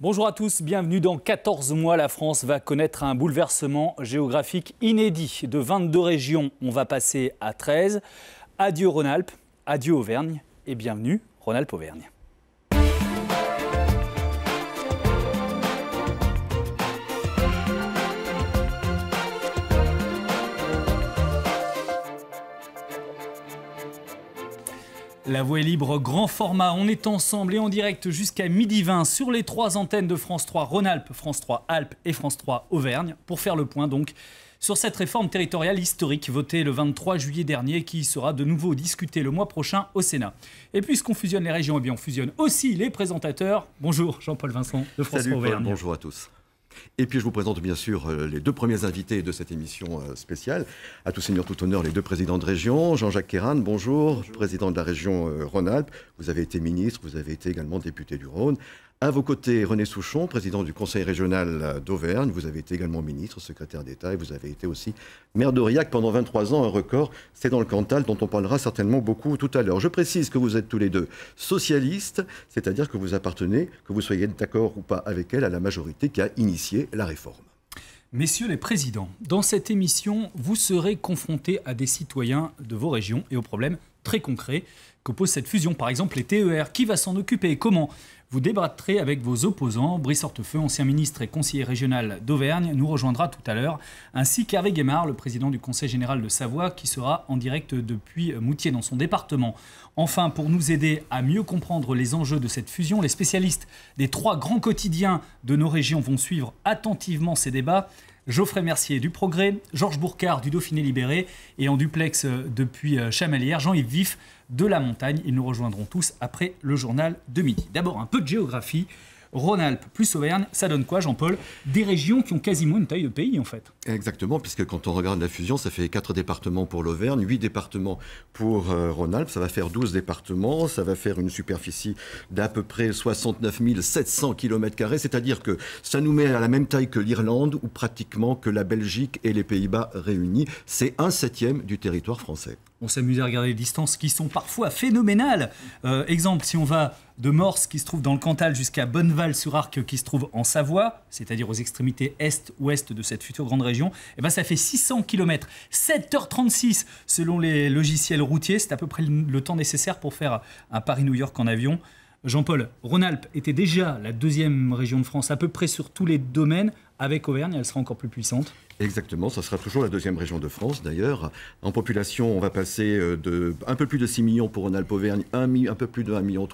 Bonjour à tous, bienvenue dans 14 mois. La France va connaître un bouleversement géographique inédit. De 22 régions, on va passer à 13. Adieu Rhône-Alpes, adieu Auvergne et bienvenue Rhône-Alpes-Auvergne. La voie est libre, grand format. On est ensemble et en direct jusqu'à midi 20 sur les trois antennes de France 3 Rhône-Alpes, France 3 Alpes et France 3 Auvergne pour faire le point donc sur cette réforme territoriale historique votée le 23 juillet dernier qui sera de nouveau discutée le mois prochain au Sénat. Et puisqu'on fusionne les régions, eh bien on fusionne aussi les présentateurs. Bonjour Jean-Paul Vincent de France 3 Auvergne. bonjour à tous. Et puis je vous présente bien sûr euh, les deux premiers invités de cette émission euh, spéciale. À tout seigneur, tout honneur, les deux présidents de région. Jean-Jacques Kéran, bonjour, bonjour, président de la région euh, Rhône-Alpes. Vous avez été ministre, vous avez été également député du Rhône. À vos côtés, René Souchon, président du Conseil régional d'Auvergne. Vous avez été également ministre, secrétaire d'État et vous avez été aussi maire d'Aurillac pendant 23 ans, un record. C'est dans le Cantal dont on parlera certainement beaucoup tout à l'heure. Je précise que vous êtes tous les deux socialistes, c'est-à-dire que vous appartenez, que vous soyez d'accord ou pas avec elle, à la majorité qui a initié la réforme. Messieurs les présidents, dans cette émission, vous serez confrontés à des citoyens de vos régions et aux problèmes très concrets que pose cette fusion. Par exemple, les TER, qui va s'en occuper et Comment vous débattrez avec vos opposants. Brice Hortefeux, ancien ministre et conseiller régional d'Auvergne, nous rejoindra tout à l'heure, ainsi qu'Hervé Guémard, le président du Conseil général de Savoie, qui sera en direct depuis Moutier dans son département. Enfin, pour nous aider à mieux comprendre les enjeux de cette fusion, les spécialistes des trois grands quotidiens de nos régions vont suivre attentivement ces débats. Geoffrey Mercier du Progrès, Georges Bourcard du Dauphiné Libéré et en duplex depuis euh, Chamalières, Jean-Yves Vif de la montagne. Ils nous rejoindront tous après le journal de midi. D'abord, un peu de géographie. Rhône-Alpes plus Auvergne, ça donne quoi, Jean-Paul Des régions qui ont quasiment une taille de pays, en fait. Exactement, puisque quand on regarde la fusion, ça fait 4 départements pour l'Auvergne, 8 départements pour euh, Rhône-Alpes, ça va faire 12 départements, ça va faire une superficie d'à peu près 69 700 km, c'est-à-dire que ça nous met à la même taille que l'Irlande ou pratiquement que la Belgique et les Pays-Bas réunis. C'est un septième du territoire français on s'amuse à regarder les distances qui sont parfois phénoménales. Euh, exemple, si on va de Morse, qui se trouve dans le Cantal, jusqu'à Bonneval-sur-Arc, qui se trouve en Savoie, c'est-à-dire aux extrémités est-ouest de cette future grande région, eh ben, ça fait 600 km. 7h36 selon les logiciels routiers, c'est à peu près le temps nécessaire pour faire un Paris-New York en avion. Jean-Paul, Rhône-Alpes était déjà la deuxième région de France à peu près sur tous les domaines. Avec Auvergne, elle sera encore plus puissante. Exactement, ça sera toujours la deuxième région de France d'ailleurs. En population, on va passer euh, de un peu plus de 6 millions pour Rhône-Alpes-Auvergne, un, peu plus de 1,3 million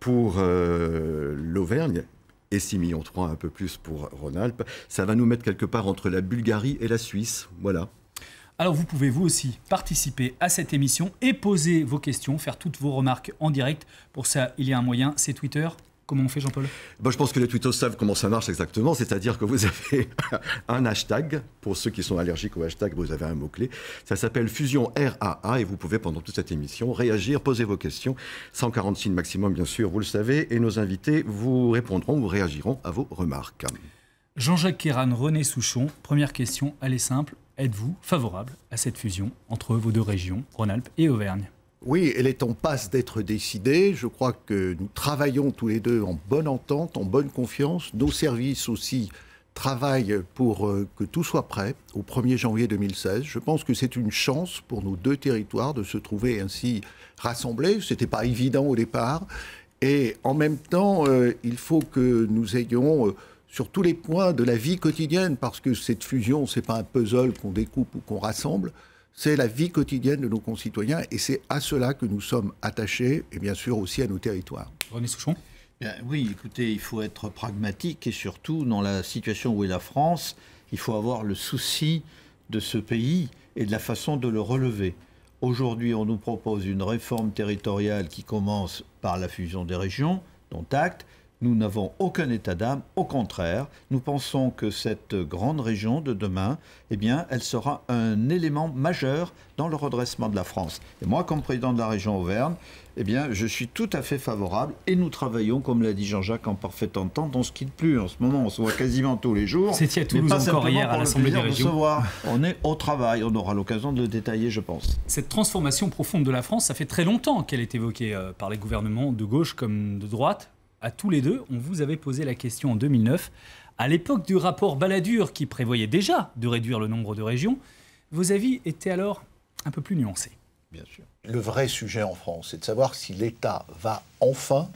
pour euh, l'Auvergne et 6 millions un peu plus pour Rhône-Alpes. Ça va nous mettre quelque part entre la Bulgarie et la Suisse. Voilà. Alors vous pouvez vous aussi participer à cette émission et poser vos questions, faire toutes vos remarques en direct. Pour ça, il y a un moyen, c'est Twitter. Comment on fait, Jean-Paul Je pense que les tweetos savent comment ça marche exactement. C'est-à-dire que vous avez un hashtag. Pour ceux qui sont allergiques au hashtag, vous avez un mot-clé. Ça s'appelle Fusion RAA et vous pouvez, pendant toute cette émission, réagir, poser vos questions. 140 signes maximum, bien sûr, vous le savez. Et nos invités vous répondront ou réagiront à vos remarques. Jean-Jacques Kéran, René Souchon. Première question, elle est simple. Êtes-vous favorable à cette fusion entre vos deux régions, Rhône-Alpes et Auvergne oui, elle est en passe d'être décidée. Je crois que nous travaillons tous les deux en bonne entente, en bonne confiance. Nos services aussi travaillent pour euh, que tout soit prêt au 1er janvier 2016. Je pense que c'est une chance pour nos deux territoires de se trouver ainsi rassemblés. Ce n'était pas évident au départ. Et en même temps, euh, il faut que nous ayons euh, sur tous les points de la vie quotidienne, parce que cette fusion, ce n'est pas un puzzle qu'on découpe ou qu'on rassemble, c'est la vie quotidienne de nos concitoyens et c'est à cela que nous sommes attachés et bien sûr aussi à nos territoires. René Souchon Oui, écoutez, il faut être pragmatique et surtout dans la situation où est la France, il faut avoir le souci de ce pays et de la façon de le relever. Aujourd'hui, on nous propose une réforme territoriale qui commence par la fusion des régions, dont acte, nous n'avons aucun état d'âme, au contraire, nous pensons que cette grande région de demain, eh bien, elle sera un élément majeur dans le redressement de la France. Et moi, comme président de la région Auvergne, eh bien, je suis tout à fait favorable et nous travaillons, comme l'a dit Jean-Jacques, en parfait entente On ce qui plus. En ce moment, on se voit quasiment tous les jours. C'était à Toulouse encore hier à l'Assemblée des De se voir. On est au travail, on aura l'occasion de le détailler, je pense. Cette transformation profonde de la France, ça fait très longtemps qu'elle est évoquée euh, par les gouvernements de gauche comme de droite à tous les deux. On vous avait posé la question en 2009. À l'époque du rapport Balladur, qui prévoyait déjà de réduire le nombre de régions, vos avis étaient alors un peu plus nuancés. Bien sûr. Le vrai sujet en France, c'est de savoir si l'État va enfin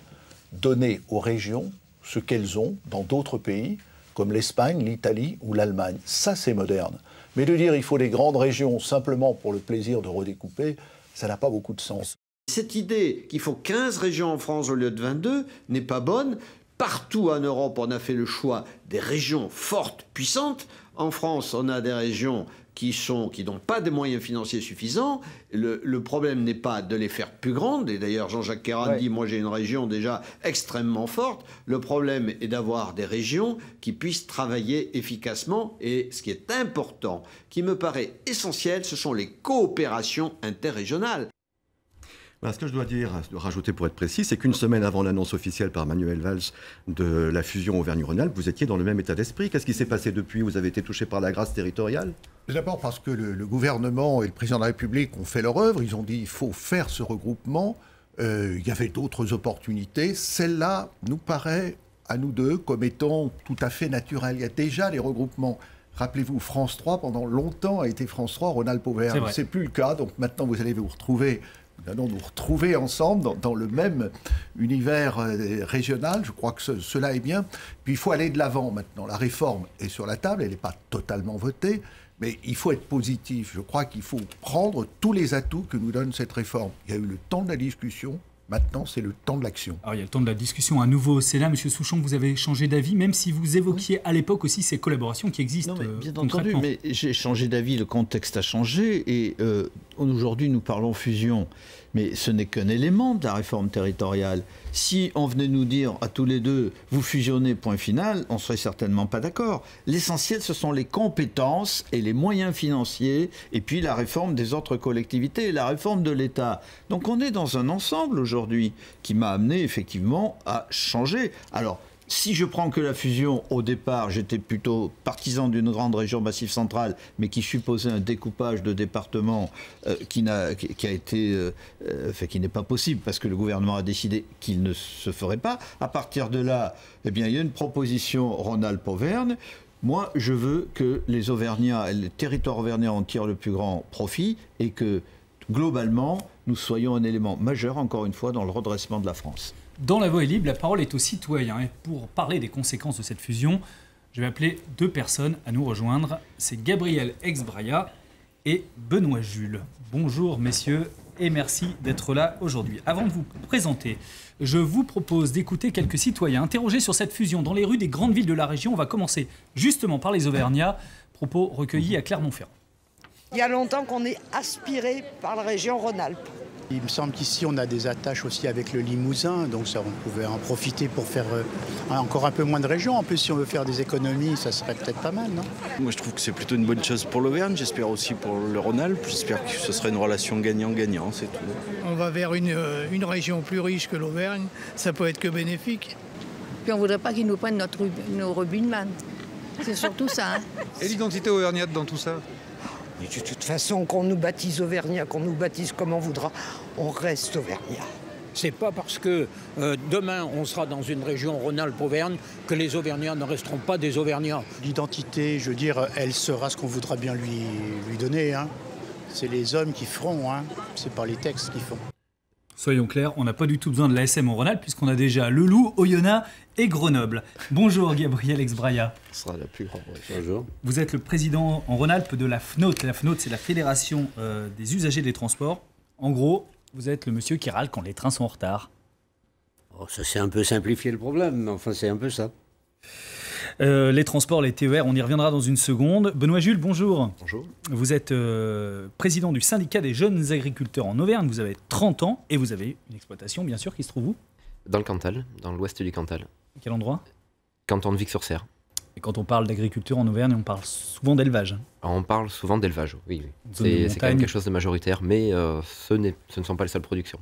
donner aux régions ce qu'elles ont dans d'autres pays, comme l'Espagne, l'Italie ou l'Allemagne. Ça, c'est moderne. Mais de dire il faut les grandes régions simplement pour le plaisir de redécouper, ça n'a pas beaucoup de sens. Cette idée qu'il faut 15 régions en France au lieu de 22 n'est pas bonne. Partout en Europe, on a fait le choix des régions fortes, puissantes. En France, on a des régions qui sont qui n'ont pas des moyens financiers suffisants. Le, problème n'est pas de les faire plus grandes. Et d'ailleurs, Jean-Jacques Kéran dit moi j'ai une région déjà extrêmement forte. Le problème est d'avoir des régions qui puissent travailler efficacement. Et ce qui est important, qui me paraît essentiel, ce sont les coopérations interrégionales. Ben, ce que je dois dire, rajouter pour être précis, c'est qu'une semaine avant l'annonce officielle par Manuel Valls de la fusion Auvergne-Rhône-Alpes, vous étiez dans le même état d'esprit. Qu'est-ce qui s'est passé depuis Vous avez été touché par la grâce territoriale D'abord parce que le, gouvernement et le président de la République ont fait leur œuvre. Ils ont dit il faut faire ce regroupement. Euh, il y avait d'autres opportunités. Celle-là nous paraît à nous deux comme étant tout à fait naturelle. Il y a déjà les regroupements. Rappelez-vous, France 3, pendant longtemps, a été France 3, Rhône-Alpes-Auvergne. C'est plus le cas, donc maintenant vous allez vous retrouver nous allons nous retrouver ensemble dans, le même univers euh, régional. Je crois que cela est bien. Puis il faut aller de l'avant maintenant. La réforme est sur la table, elle n'est pas totalement votée, mais il faut être positif. Je crois qu'il faut prendre tous les atouts que nous donne cette réforme. Il y a eu le temps de la discussion, Maintenant, c'est le temps de l'action. Alors, il y a le temps de la discussion à nouveau. C'est là, M. Souchon, vous avez changé d'avis, même si vous évoquiez à l'époque aussi ces collaborations qui existent. Non, mais euh, bien entendu, mais j'ai changé d'avis, le contexte a changé. Et euh, Aujourd'hui, nous parlons fusion, mais ce n'est qu'un élément de la réforme territoriale. Si on venait nous dire à tous les deux, vous fusionnez, point final, on ne serait certainement pas d'accord. L'essentiel, ce sont les compétences et les moyens financiers, et puis la réforme des autres collectivités la réforme de l'État. Donc on est dans un ensemble aujourd'hui qui m'a amené effectivement à changer. Alors, si je prends que la fusion, au départ, j'étais plutôt partisan d'une grande région massif centrale, mais qui supposait un découpage de départements euh, qui, n'a, été, euh, euh, fait, qui n'est pas possible parce que le gouvernement a décidé qu'il ne se ferait pas. À partir de là, eh bien, il y a une proposition rhône alpes Moi, je veux que les Auvergnats, les territoire auvergnat en tirent le plus grand profit et que globalement, nous soyons un élément majeur, encore une fois, dans le redressement de la France. Dans La Voix libre, la parole est aux citoyens. Et pour parler des conséquences de cette fusion, je vais appeler deux personnes à nous rejoindre. C'est Gabriel Exbraya et Benoît Jules. Bonjour messieurs et merci d'être là aujourd'hui. Avant de vous présenter, je vous propose d'écouter quelques citoyens interrogés sur cette fusion dans les rues des grandes villes de la région. On va commencer justement par les Auvergnats, propos recueillis à Clermont-Ferrand. Il y a longtemps qu'on est aspiré par la région Rhône-Alpes. Il me semble qu'ici, on a des attaches aussi avec le Limousin, donc ça, on pouvait en profiter pour faire euh, encore un peu moins de régions. En plus, si on veut faire des économies, ça serait peut-être pas mal, non Moi, je trouve que c'est plutôt une bonne chose pour l'Auvergne, j'espère aussi pour le Rhône-Alpes. J'espère que ce serait une relation gagnant-gagnant, c'est tout. On va vers euh, une, région plus riche que l'Auvergne, ça peut être que bénéfique. Puis on ne voudrait pas qu'ils nous prennent notre, nos main, C'est surtout ça. Hein. Et l'identité auvergnate dans tout ça de toute façon, qu'on nous baptise Auvergnat, qu'on nous baptise comme on voudra, on reste Auvergnat. C'est pas parce que euh, demain on sera dans une région rhône alpes que les Auvergnats ne resteront pas des Auvergnats. L'identité, je veux dire, elle sera ce qu'on voudra bien lui, lui donner. Hein. C'est les hommes qui feront, hein. c'est pas les textes qui font. Soyons clairs, on n'a pas du tout besoin de SM en Rhône-Alpes puisqu'on a déjà Le Loup, Oyonnax et Grenoble. Bonjour Gabriel Exbraya. Ce sera la plus grande. Bonjour. Vous êtes le président en Rhône-Alpes de la FNOT. La FNOT, c'est la Fédération euh, des usagers des transports. En gros, vous êtes le monsieur qui râle quand les trains sont en retard. Oh, ça, c'est un peu simplifié le problème, mais enfin, c'est un peu ça. Euh, les transports, les TER, on y reviendra dans une seconde. Benoît Jules, bonjour. Bonjour. Vous êtes euh, président du syndicat des jeunes agriculteurs en Auvergne. Vous avez 30 ans et vous avez une exploitation, bien sûr, qui se trouve où Dans le Cantal, dans l'ouest du Cantal. Quel endroit Canton de Vic-sur-Serre. Et quand on parle d'agriculture en Auvergne, on parle souvent d'élevage. Hein. On parle souvent d'élevage, oui. C'est quand même quelque chose de majoritaire, mais euh, ce, ce, ne sont pas les seules productions.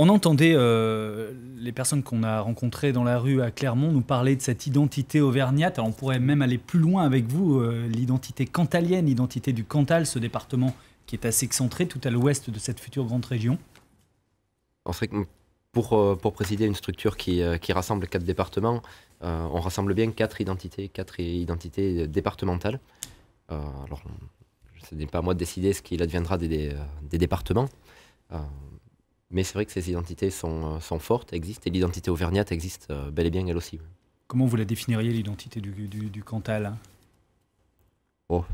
On entendait euh, les personnes qu'on a rencontrées dans la rue à Clermont nous parler de cette identité auvergnate. on pourrait même aller plus loin avec vous, euh, l'identité cantalienne, l'identité du Cantal, ce département qui est assez excentré tout à l'ouest de cette future grande région. pour, euh, pour présider une structure qui, rassemble quatre départements, on rassemble bien quatre identités, quatre identités départementales. alors, ce n'est pas à moi de décider ce qu'il adviendra des départements. Mais c'est vrai que ces identités sont, euh, fortes, existent, et l'identité auvergnate existe euh, bel et bien elle aussi. Comment vous la définiriez, l'identité du, Cantal hein Oh,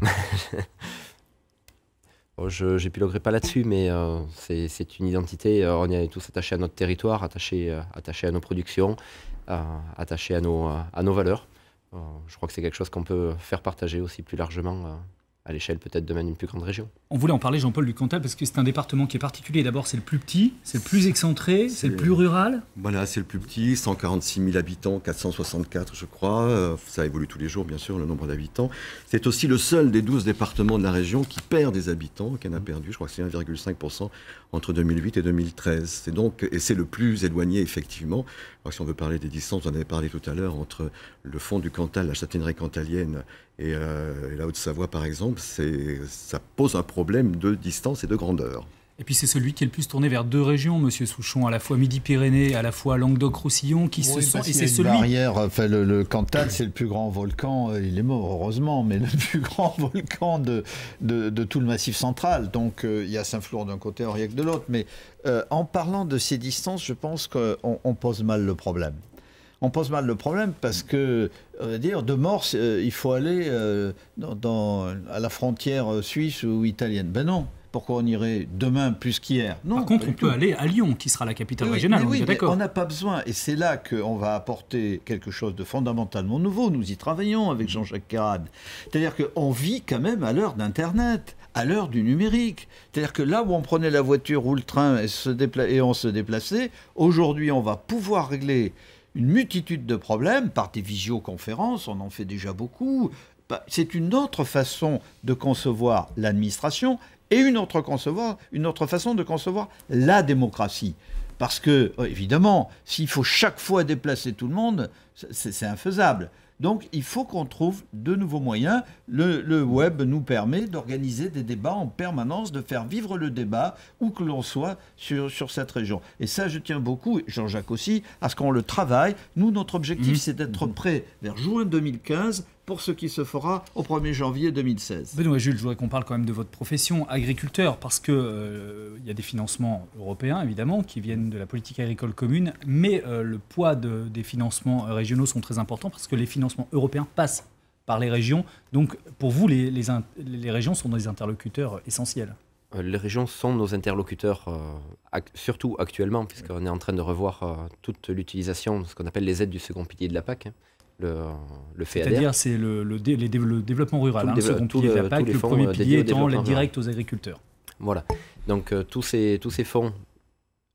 oh je n'épiloguerai pas là-dessus, mais euh, c'est une identité. on est tous attachés à notre territoire, attachés, à nos productions, attachés à nos, à nos valeurs. je crois que c'est quelque chose qu'on peut faire partager aussi plus largement à l'échelle peut-être de même d'une plus grande région. On voulait en parler, Jean-Paul, du Cantal, parce que c'est un département qui est particulier. D'abord, c'est le plus petit, c'est le plus excentré, c'est le plus rural. Voilà, c'est le plus petit, 146 000 habitants, 464 je crois. Euh, ça évolue tous les jours, bien sûr, le nombre d'habitants. C'est aussi le seul des 12 départements de la région qui perd des habitants, qui en a perdu, je crois que c'est 1,5% entre 2008 et 2013. C'est donc, et c'est le plus éloigné, effectivement, si on veut parler des distances, on en avait parlé tout à l'heure, entre le fond du Cantal, la châtaignerie cantalienne et, euh, et la Haute-Savoie, par exemple, ça pose un problème de distance et de grandeur. Et puis c'est celui qui est le plus tourné vers deux régions, Monsieur Souchon, à la fois Midi-Pyrénées, à la fois Languedoc-Roussillon, qui se sont. Et c'est celui. Barrière, le, Cantal, c'est le plus grand volcan. Euh, il est mort heureusement, mais le plus grand volcan de, de, tout le Massif central. Donc euh, il y a Saint-Flour d'un côté, Aurillac de l'autre. Mais euh, en parlant de ces distances, je pense qu'on pose mal le problème. On pose mal le problème parce que on va dire, de Morse, il faut aller dans, à la frontière suisse ou italienne. Ben non. Pourquoi on irait demain plus qu'hier Par contre, on peut aller à Lyon, qui sera la capitale oui, régionale. on n'a pas besoin, et c'est là qu'on va apporter quelque chose de fondamentalement nouveau. Nous y travaillons avec mhm. Jean-Jacques Carade. C'est-à-dire qu'on vit quand même à l'heure d'Internet à l'heure du numérique. C'est-à-dire que là où on prenait la voiture ou le train et, se et on se déplaçait, aujourd'hui on va pouvoir régler une multitude de problèmes par des visioconférences, on en fait déjà beaucoup. Bah, c'est une autre façon de concevoir l'administration et une autre, concevoir, une autre façon de concevoir la démocratie. Parce que, euh, évidemment, s'il faut chaque fois déplacer tout le monde, c'est infaisable. Donc, il faut qu'on trouve de nouveaux moyens. Le, web nous permet d'organiser des débats en permanence, de faire vivre le débat où que l'on soit sur, sur cette région. Et ça, je tiens beaucoup, Jean-Jacques aussi, à ce qu'on le travaille. Nous, notre objectif, mmh. c'est d'être prêt vers juin 2015 pour ce qui se fera au 1er janvier 2016. Benoît Jules, je voudrais qu'on parle quand même de votre profession, agriculteur, parce qu'il euh, y a des financements européens, évidemment, qui viennent de la politique agricole commune, mais euh, le poids des financements euh, régionaux sont très importants parce que les financements européens passent par les régions. Donc, pour vous, les, régions sont des interlocuteurs essentiels les régions sont nos interlocuteurs, surtout actuellement, puisqu'on est en train de revoir toute l'utilisation de ce qu'on appelle les aides du second pilier de la PAC, hein le, le C'est-à-dire, c'est le, développement rural, le hein, le premier euh, pilier étant aux agriculteurs. Voilà. Donc, euh, tous, ces, tous ces fonds,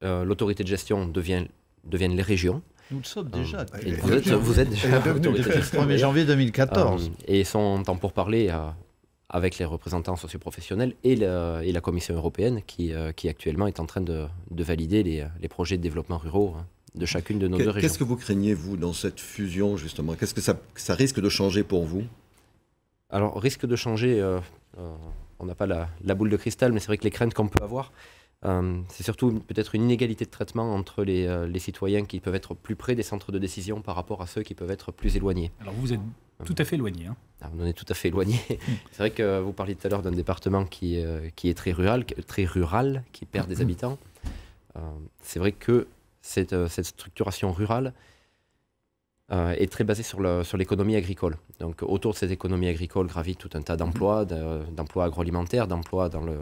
euh, l'autorité de gestion devient, deviennent les régions. Nous le sommes déjà. vous, êtes, déjà. Le 1er janvier 2014. et sont en temps pour parler avec les représentants socioprofessionnels et, la, Commission européenne qui, actuellement est en train de, valider les, projets de développement ruraux. Hein de chacune de nos deux régions. Qu'est-ce que vous craignez, vous, dans cette fusion, justement Qu'est-ce que ça, risque de changer pour vous Alors, risque de changer, euh, euh, on n'a pas la, boule de cristal, mais c'est vrai que les craintes qu'on peut avoir, euh, c'est surtout peut-être une inégalité de traitement entre les, citoyens qui peuvent être plus près des centres de décision par rapport à ceux qui peuvent être plus éloignés. Alors, vous êtes tout à fait éloigné. Hein. Ah, on est tout à fait éloigné. c'est vrai que vous parliez tout à l'heure d'un département qui, qui est très rural, très rural qui perd des habitants. c'est vrai que euh, cette, structuration rurale euh, est très basée sur l'économie agricole. Donc autour de cette économie agricole gravitent tout un tas mhm. d'emplois, d'emplois agroalimentaires, d'emplois dans le,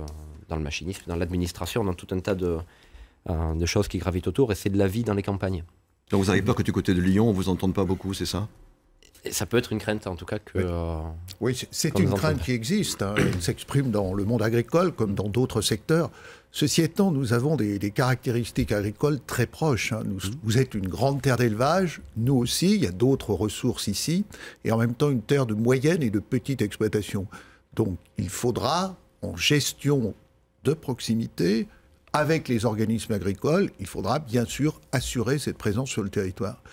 machinisme, dans l'administration, dans tout un tas euh, de, choses qui gravitent autour, et c'est de la vie dans les campagnes. Donc vous avez mhm. pas que du côté de Lyon, on ne vous entende pas beaucoup, c'est ça ça peut être une crainte, en tout cas, que. oui, euh, c'est une crainte qui existe. Hein. elle s'exprime dans le monde agricole comme dans d'autres secteurs. Ceci étant, nous avons des, caractéristiques agricoles très proches. Hein. Mm-hmm. vous êtes une grande terre d'élevage, nous aussi, il y a d'autres ressources ici, et en même temps une terre de moyenne et de petite exploitation. Donc, il faudra, en gestion de proximité, avec les organismes agricoles, il faudra bien sûr assurer cette présence sur le territoire.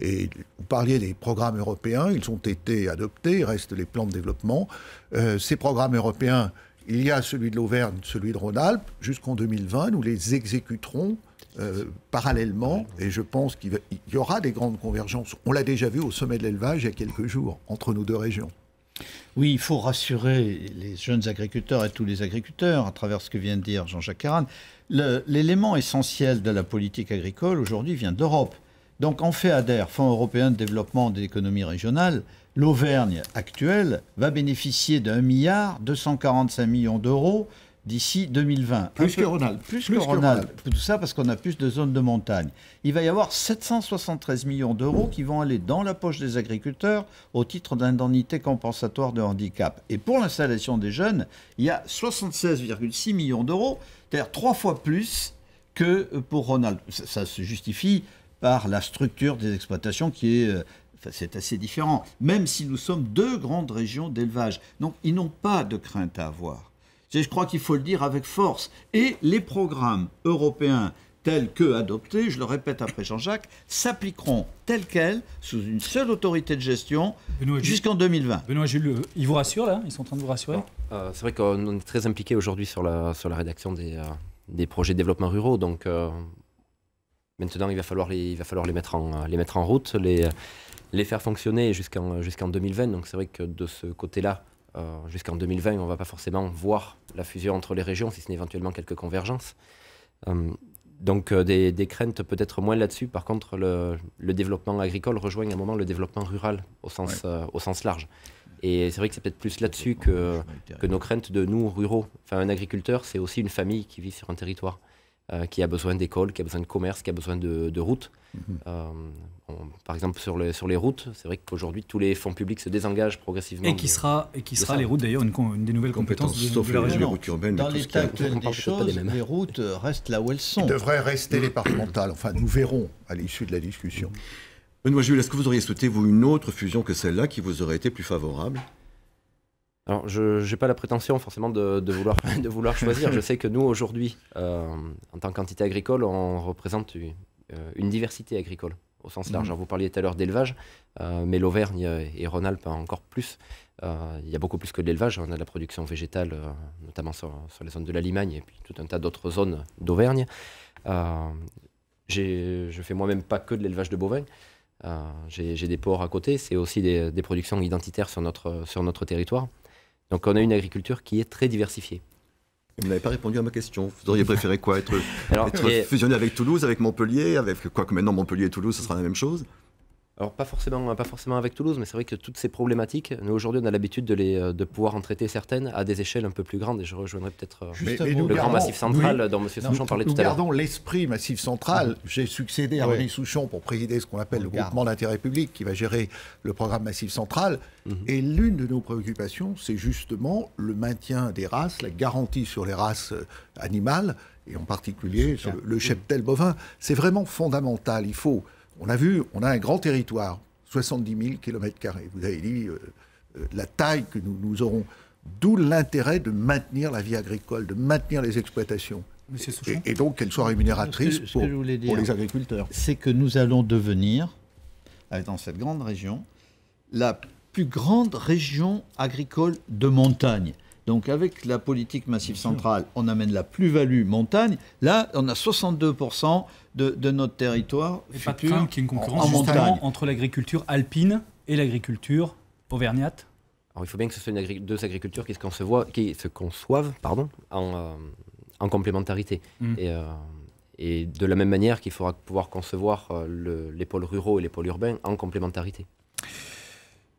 Et vous parliez des programmes européens, ils ont été adoptés, il reste les plans de développement. Euh, ces programmes européens, il y a celui de l'Auvergne, celui de Rhône-Alpes, jusqu'en 2020, nous les exécuterons euh, parallèlement, et je pense qu'il y aura des grandes convergences. On l'a déjà vu au sommet de l'élevage il y a quelques jours, entre nos deux régions. Oui, il faut rassurer les jeunes agriculteurs et tous les agriculteurs à travers ce que vient de dire Jean-Jacques Caran. L'élément essentiel de la politique agricole aujourd'hui vient d'Europe. Donc en fait Fonds européen de développement de l'économie régionale, l'Auvergne actuelle va bénéficier d'un milliard 245 millions d'euros d'ici 2020. Plus que Ronald. Plus, que, Ronald. Tout ça parce qu'on a plus de zones de montagne. Il va y avoir 773 millions d'euros qui vont aller dans la poche des agriculteurs au titre d'indemnités compensatoires de handicap. Et pour l'installation des jeunes, il y a 76,6 millions d'euros, c'est-à-dire trois fois plus que euh, pour Ronald. ça se justifie par la structure des exploitations qui est... Euh, c'est assez différent, même si nous sommes deux grandes régions d'élevage. Donc, ils n'ont pas de crainte à avoir. Je crois qu'il faut le dire avec force. Et les programmes européens tels que adoptés, je le répète après Jean-Jacques, s'appliqueront tels quels, sous une seule autorité de gestion, jusqu'en 2020. Benoît Jules, euh, ils vous rassurent là Ils sont en train de vous rassurer euh, C'est vrai qu'on est très impliqué aujourd'hui sur la, sur la rédaction des, des projets de développement ruraux, donc Maintenant, il va falloir les, mettre, en, route, les, faire fonctionner jusqu'en 2020. Donc c'est vrai que de ce côté-là, euh, jusqu'en 2020, on ne va pas forcément voir la fusion entre les régions, si ce n'est éventuellement quelques convergences. Euh, donc euh, des, craintes peut-être moins là-dessus. Par contre, le, développement agricole rejoint à un moment le développement rural au sens, large. Et c'est vrai que c'est peut-être plus là-dessus que, que nos craintes de nous, ruraux. Enfin, un agriculteur, c'est aussi une famille qui vit sur un territoire. Euh, qui a besoin d'écoles, qui a besoin de commerce, qui a besoin de, routes. Mhm. Euh, par exemple, sur, sur les routes, c'est vrai qu'aujourd'hui, tous les fonds publics se désengagent progressivement. Et qui sera, et qui sera les routes, d'ailleurs, une, des nouvelles compétences. compétences de, sauf les, des routes urbaines. Dans des choses, les routes euh, restent là où elles sont. Elles devraient rester départementales. Enfin, nous verrons à l'issue de la discussion. Benoît Jules, est-ce que vous auriez souhaité, vous, une autre fusion que celle-là qui vous aurait été plus favorable alors, je n'ai pas la prétention forcément de, vouloir, de vouloir choisir. je sais que nous, aujourd'hui, euh, en tant qu'entité agricole, on représente euh, une, diversité agricole au sens large. Mmh. vous parliez tout à l'heure d'élevage, euh, mais l'Auvergne et Rhône-Alpes encore plus. il y a beaucoup plus que de l'élevage. On a de la production végétale, notamment sur, les zones de la Limagne et puis tout un tas d'autres zones d'Auvergne. je fais moi-même pas que de l'élevage de bovins. j'ai des porcs à côté. C'est aussi des, des productions identitaires sur notre, sur notre territoire. Donc on a une agriculture qui est très diversifiée. Vous n'avez pas répondu à ma question. Vous auriez préféré quoi Être, fusionné avec Toulouse, avec Montpellier, avec quoi que maintenant Montpellier et Toulouse, ce sera la même chose alors pas forcément, pas forcément avec Toulouse, mais c'est vrai que toutes ces problématiques, nous aujourd'hui on a l'habitude de, les, euh, de pouvoir en traiter certaines à des échelles un peu plus grandes, et je rejoindrai peut-être euh, le grand Massif Central dont M. Souchon parlait tout à l'heure. Nous gardons l'esprit Massif Central. J'ai succédé à oui. Souchon pour présider ce qu'on appelle le groupement d'intérêt public qui va gérer le programme Massif Central, mhm. et l'une de nos préoccupations c'est justement le maintien des races, la garantie sur les races euh, animales, et en particulier sur le cheptel bovin. C'est vraiment fondamental, il faut... On a vu, on a un grand territoire, 70 000 km. Vous avez dit euh, euh, la taille que nous, nous aurons. D'où l'intérêt de maintenir la vie agricole, de maintenir les exploitations. Et, donc qu'elles soient rémunératrices pour, les agriculteurs. C'est que nous allons devenir, euh, dans cette grande région, la plus grande région agricole de montagne. Donc avec la politique massive centrale, on amène la plus-value montagne. Là, on a 62% de, notre territoire. Et pas qu'il y ait une concurrence en entre l'agriculture alpine et l'agriculture auvergnate Alors, il faut bien que ce soit une deux agricultures qui se, conçoivent, qui se pardon, en, euh, complémentarité. Mm. Euh, et, de la même manière qu'il faudra pouvoir concevoir euh, les pôles ruraux et les pôles urbains en complémentarité.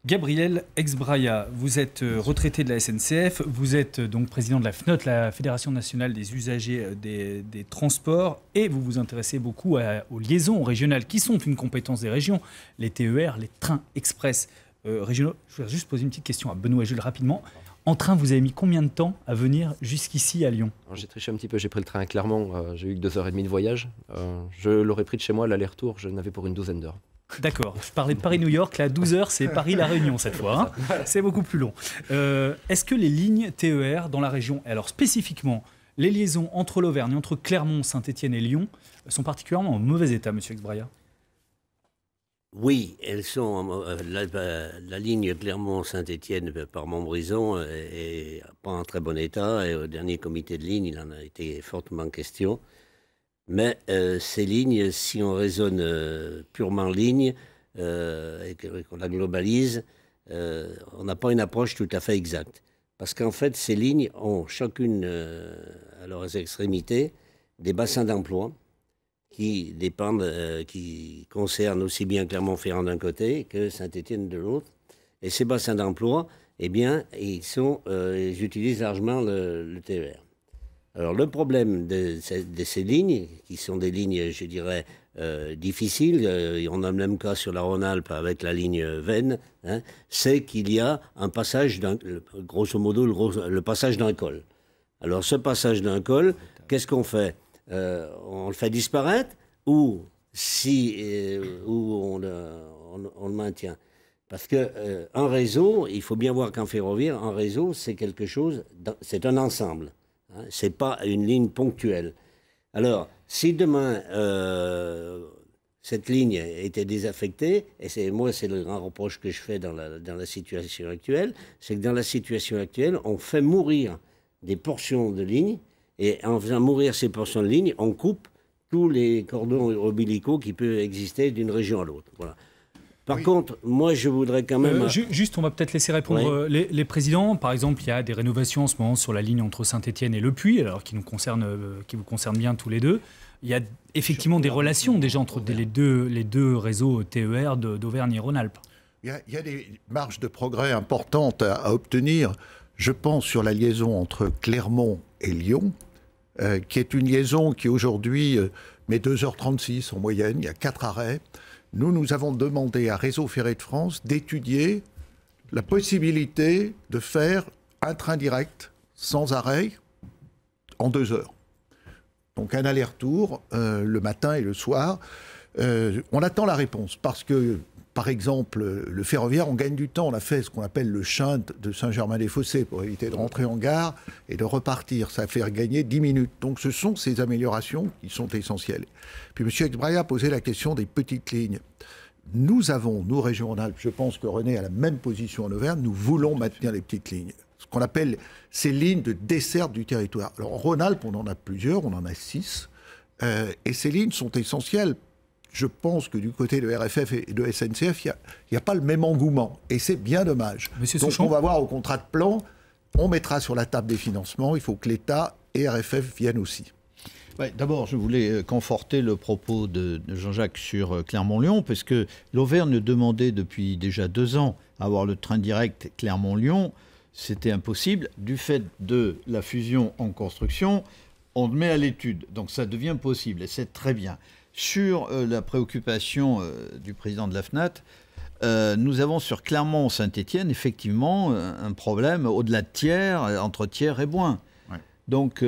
Gabriel Exbraya, vous êtes euh, retraité de la SNCF, vous êtes euh, donc président de la FNOT, la Fédération nationale des usagers euh, des, transports, et vous vous intéressez beaucoup aux liaisons régionales qui sont une compétence des régions, les TER, les trains express régionaux. Je voudrais juste poser une petite question à Benoît Jules rapidement. En train, vous avez mis combien de temps à venir jusqu'ici à Lyon J'ai triché un petit peu, j'ai pris le train clairement. Clermont, j'ai eu deux heures et demie de voyage. je l'aurais pris de chez moi, l'aller-retour, je n'avais pour une douzaine d'heures. D'accord, je parlais de Paris-New York, là 12h c'est Paris-La Réunion cette fois, hein. c'est beaucoup plus long. Euh, est-ce que les lignes TER dans la région, alors spécifiquement les liaisons entre l'Auvergne, entre Clermont, saint etienne et Lyon, sont particulièrement en mauvais état, Monsieur Exbraya oui, elles sont euh, euh, la, ligne clermont saint etienne par Montbrison n'est pas en très bon état et au dernier comité de ligne, il en a été fortement question. Mais euh, ces lignes, si on raisonne euh, purement ligne euh, et qu'on la globalise, on n'a pas une approche tout à fait exacte. Parce qu'en fait, ces lignes ont chacune à leurs extrémités des bassins d'emploi qui dépendent, qui concernent aussi bien Clermont-Ferrand d'un côté que Saint-Étienne de l'autre. Et ces bassins d'emploi, eh bien, ils, sont, ils utilisent largement le, le TER. Alors le problème de, ces lignes, qui sont des lignes, je dirais, euh, difficiles, euh, on a le même cas sur la Rhône-Alpes avec la ligne Veine, c'est qu'il y a un passage, grosso modo, le, passage d'un col. Alors ce passage d'un col, qu'est-ce qu'on fait euh, On le fait disparaître ou, si, on, le maintient parce que réseau, il faut bien voir qu'en ferroviaire, un réseau, c'est quelque chose, c'est un ensemble. Hein, Ce n'est pas une ligne ponctuelle. Alors, si demain, euh, cette ligne était désaffectée, et c'est, moi, c'est le grand reproche que je fais dans la, dans la situation actuelle, c'est que dans la situation actuelle, on fait mourir des portions de ligne, et en faisant mourir ces portions de ligne, on coupe tous les cordons obélicaux qui peuvent exister d'une région à l'autre. Voilà. Par contre, moi, je voudrais quand même. Euh, juste, on va peut-être laisser répondre euh, les, présidents. Par exemple, il y a des rénovations en ce moment sur la ligne entre saint étienne et Le Puy, alors qui nous concerne, euh, qui vous concerne bien tous les deux. Il y a effectivement des relations déjà entre les deux, les deux réseaux TER d'Auvergne et Rhône-Alpes. Il, y, a, des marges de progrès importantes à, obtenir. Je pense sur la liaison entre Clermont et Lyon, qui est une liaison qui aujourd'hui met 2h36 en moyenne, il y a 4 arrêts nous, nous avons demandé à Réseau Ferré de France d'étudier la possibilité de faire un train direct sans arrêt en deux heures. Donc un aller-retour euh, le matin et le soir. Euh, on attend la réponse parce que par exemple, le ferroviaire, on gagne du temps. On a fait ce qu'on appelle le chint de Saint-Germain-des-Fossés pour éviter de rentrer en gare et de repartir. Ça fait gagner 10 minutes. Donc ce sont ces améliorations qui sont essentielles. Puis M. Exbraya a posé la question des petites lignes. Nous avons, nous, Région Rhône-Alpes, je pense que René a la même position en Auvergne, nous voulons maintenir les petites lignes. Ce qu'on appelle ces lignes de desserte du territoire. Alors en Rhône-Alpes, on en a plusieurs, on en a six. Euh, et ces lignes sont essentielles je pense que du côté de RFF et de SNCF, il n'y a, pas le même engouement. Et c'est bien dommage. Donc on va voir au contrat de plan, on mettra sur la table des financements, il faut que l'État et RFF viennent aussi. D'abord, je voulais euh, conforter le propos de Jean-Jacques sur euh, Clermont-Lyon, parce que l'Auvergne demandait depuis déjà deux ans avoir le train direct Clermont-Lyon. C'était impossible. Du fait de la fusion en construction, on le met à l'étude. Donc ça devient possible et c'est très bien sur euh, la préoccupation euh, du président de la FNAT, euh, nous avons sur Clermont-Saint-Étienne effectivement un problème au-delà de tiers, entre tiers et Boin. Donc,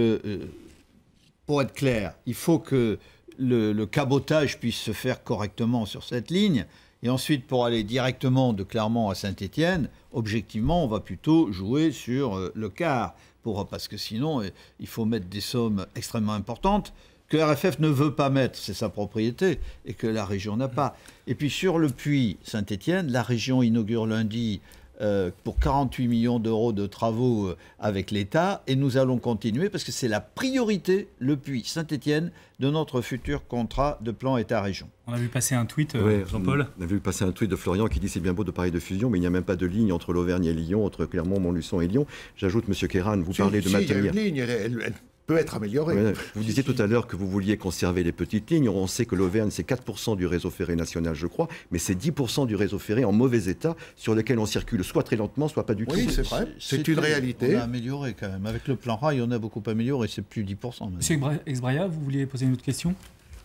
pour être clair, il faut que le, cabotage puisse se faire correctement sur cette ligne. Et ensuite, pour aller directement de Clermont à Saint-Étienne, objectivement, on va plutôt jouer sur le quart, pour, parce que sinon, il faut mettre des sommes extrêmement importantes que RFF ne veut pas mettre, c'est sa propriété, et que la région n'a pas. Et puis sur le puits Saint-Étienne, la région inaugure lundi euh, pour 48 millions d'euros de travaux euh, avec l'État, et nous allons continuer parce que c'est la priorité, le puits Saint-Étienne, de notre futur contrat de plan État-région. On a vu passer un tweet, euh, Jean-Paul. On a vu passer un tweet de Florian qui dit c'est bien beau de parler de fusion, mais il n'y a même pas de ligne entre l'Auvergne et Lyon, entre Clermont, Montluçon et Lyon. J'ajoute, Monsieur Kéran, vous parlez de si, matériel. Il y a une ligne, peut être amélioré vous disiez tout à l'heure que vous vouliez conserver les petites lignes. On sait que l'Auvergne, c'est 4% du réseau ferré national, je crois, mais c'est 10% du réseau ferré en mauvais état sur lequel on circule soit très lentement, soit pas du tout. Oui, c'est vrai. C'est une réalité. On a amélioré quand même. Avec le plan rail, on a beaucoup amélioré. C'est plus 10%. Monsieur Exbraya, vous vouliez poser une autre question